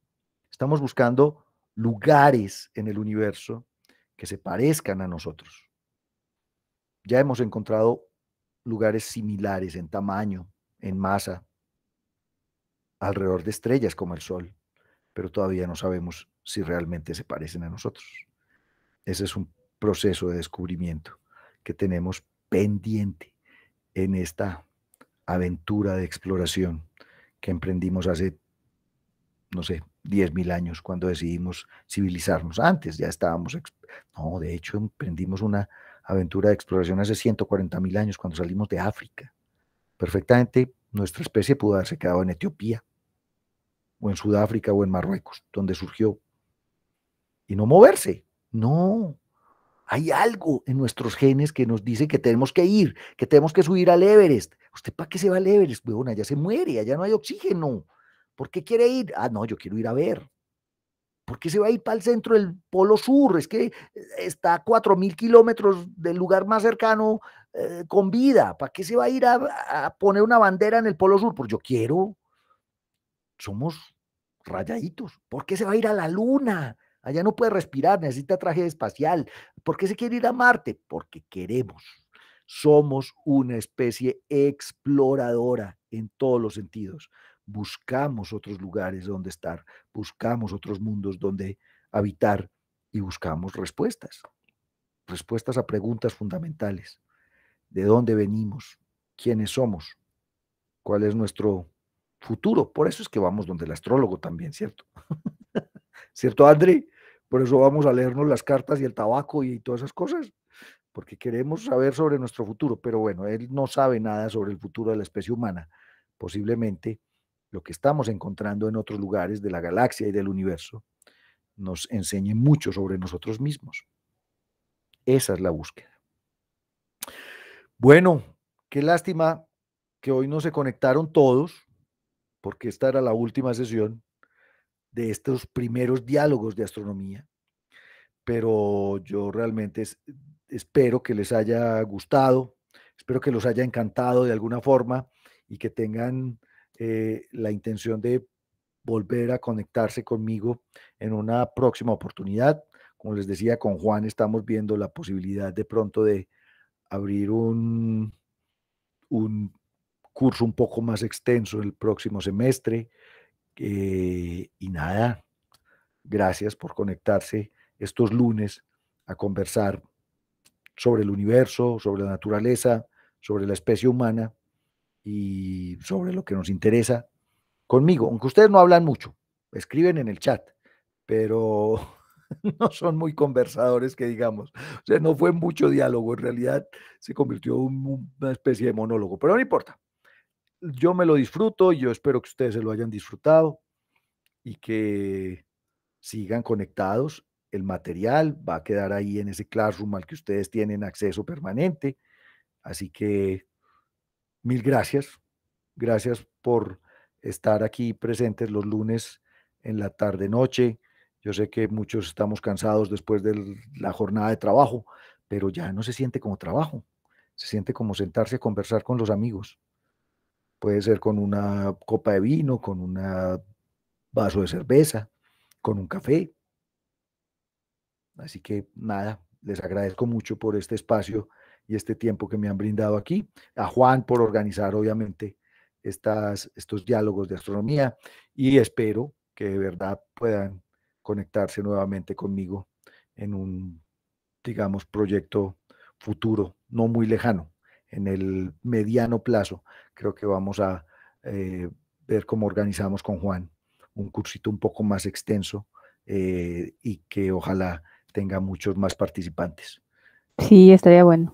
Estamos buscando lugares en el universo que se parezcan a nosotros. Ya hemos encontrado lugares similares en tamaño, en masa, alrededor de estrellas como el Sol, pero todavía no sabemos si realmente se parecen a nosotros. Ese es un proceso de descubrimiento que tenemos pendiente en esta aventura de exploración que emprendimos hace, no sé, 10.000 años cuando decidimos civilizarnos. Antes ya estábamos, no, de hecho emprendimos una aventura de exploración hace 140.000 años cuando salimos de África. Perfectamente nuestra especie pudo haberse quedado en Etiopía o en Sudáfrica o en Marruecos, donde surgió, y no moverse. No, hay algo en nuestros genes que nos dice que tenemos que ir, que tenemos que subir al Everest. ¿Usted para qué se va al Everest, bueno, Allá se muere, allá no hay oxígeno. ¿Por qué quiere ir? Ah, no, yo quiero ir a ver. ¿Por qué se va a ir para el centro del Polo Sur? Es que eh, está a 4.000 kilómetros del lugar más cercano eh, con vida. ¿Para qué se va a ir a, a, poner una bandera en el Polo Sur? Pues yo quiero. Somos rayaditos. ¿Por qué se va a ir a la luna? Allá no puede respirar, necesita traje espacial. ¿Por qué se quiere ir a Marte? Porque queremos. Somos una especie exploradora en todos los sentidos. Buscamos otros lugares donde estar, buscamos otros mundos donde habitar y buscamos respuestas. Respuestas a preguntas fundamentales. ¿De dónde venimos? ¿Quiénes somos? ¿Cuál es nuestro futuro. Por eso es que vamos donde el astrólogo también, ¿cierto? <laughs> ¿Cierto, André, Por eso vamos a leernos las cartas y el tabaco y todas esas cosas, porque queremos saber sobre nuestro futuro. Pero bueno, él no sabe nada sobre el futuro de la especie humana. Posiblemente lo que estamos encontrando en otros lugares de la galaxia y del universo nos enseñe mucho sobre nosotros mismos. Esa es la búsqueda. Bueno, qué lástima que hoy no se conectaron todos porque esta era la última sesión de estos primeros diálogos de astronomía, pero yo realmente espero que les haya gustado, espero que los haya encantado de alguna forma y que tengan eh, la intención de volver a conectarse conmigo en una próxima oportunidad. Como les decía, con Juan estamos viendo la posibilidad de pronto de abrir un, un curso un poco más extenso el próximo semestre. Eh, y nada, gracias por conectarse estos lunes a conversar sobre el universo, sobre la naturaleza, sobre la especie humana y sobre lo que nos interesa conmigo. Aunque ustedes no hablan mucho, escriben en el chat, pero <laughs> no son muy conversadores que digamos. O sea, no fue mucho diálogo, en realidad se convirtió en una especie de monólogo, pero no importa yo me lo disfruto, y yo espero que ustedes se lo hayan disfrutado y que sigan conectados. El material va a quedar ahí en ese classroom al que ustedes tienen acceso permanente. Así que mil gracias. Gracias por estar aquí presentes los lunes en la tarde noche. Yo sé que muchos estamos cansados después de la jornada de trabajo, pero ya no se siente como trabajo. Se siente como sentarse a conversar con los amigos. Puede ser con una copa de vino, con un vaso de cerveza, con un café. Así que nada, les agradezco mucho por este espacio y este tiempo que me han brindado aquí. A Juan por organizar, obviamente, estas, estos diálogos de astronomía y espero que de verdad puedan conectarse nuevamente conmigo en un, digamos, proyecto futuro, no muy lejano, en el mediano plazo, creo que vamos a eh, ver cómo organizamos con Juan un cursito un poco más extenso eh, y que ojalá tenga muchos más participantes. Sí, estaría bueno.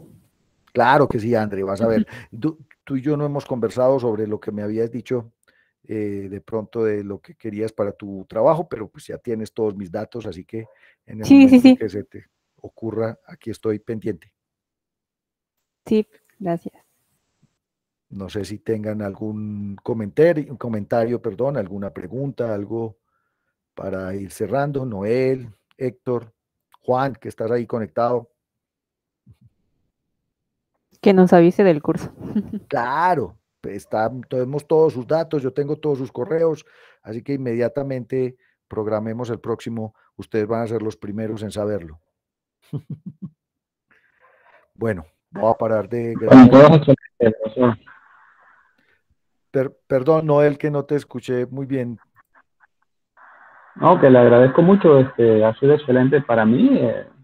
Claro que sí, André, vas a ver. <laughs> Tú, y yo no hemos conversado sobre lo que me habías dicho eh, de pronto de lo que querías para tu trabajo, pero pues ya tienes todos mis datos, así que en el momento que se te ocurra, aquí estoy pendiente. Sí, gracias. No sé si tengan algún comentario, comentario, perdón, alguna pregunta, algo para ir cerrando. Noel, Héctor, Juan, que estás ahí conectado. Que nos avise del curso. <laughs> Claro, está, tenemos todos sus datos, yo tengo todos sus correos, así que inmediatamente programemos el próximo. Ustedes van a ser los primeros en saberlo. <laughs> bueno, voy a parar de Per perdón, Noel, que no te escuché muy bien. No, que le agradezco mucho, este, ha sido excelente para mí. Eh,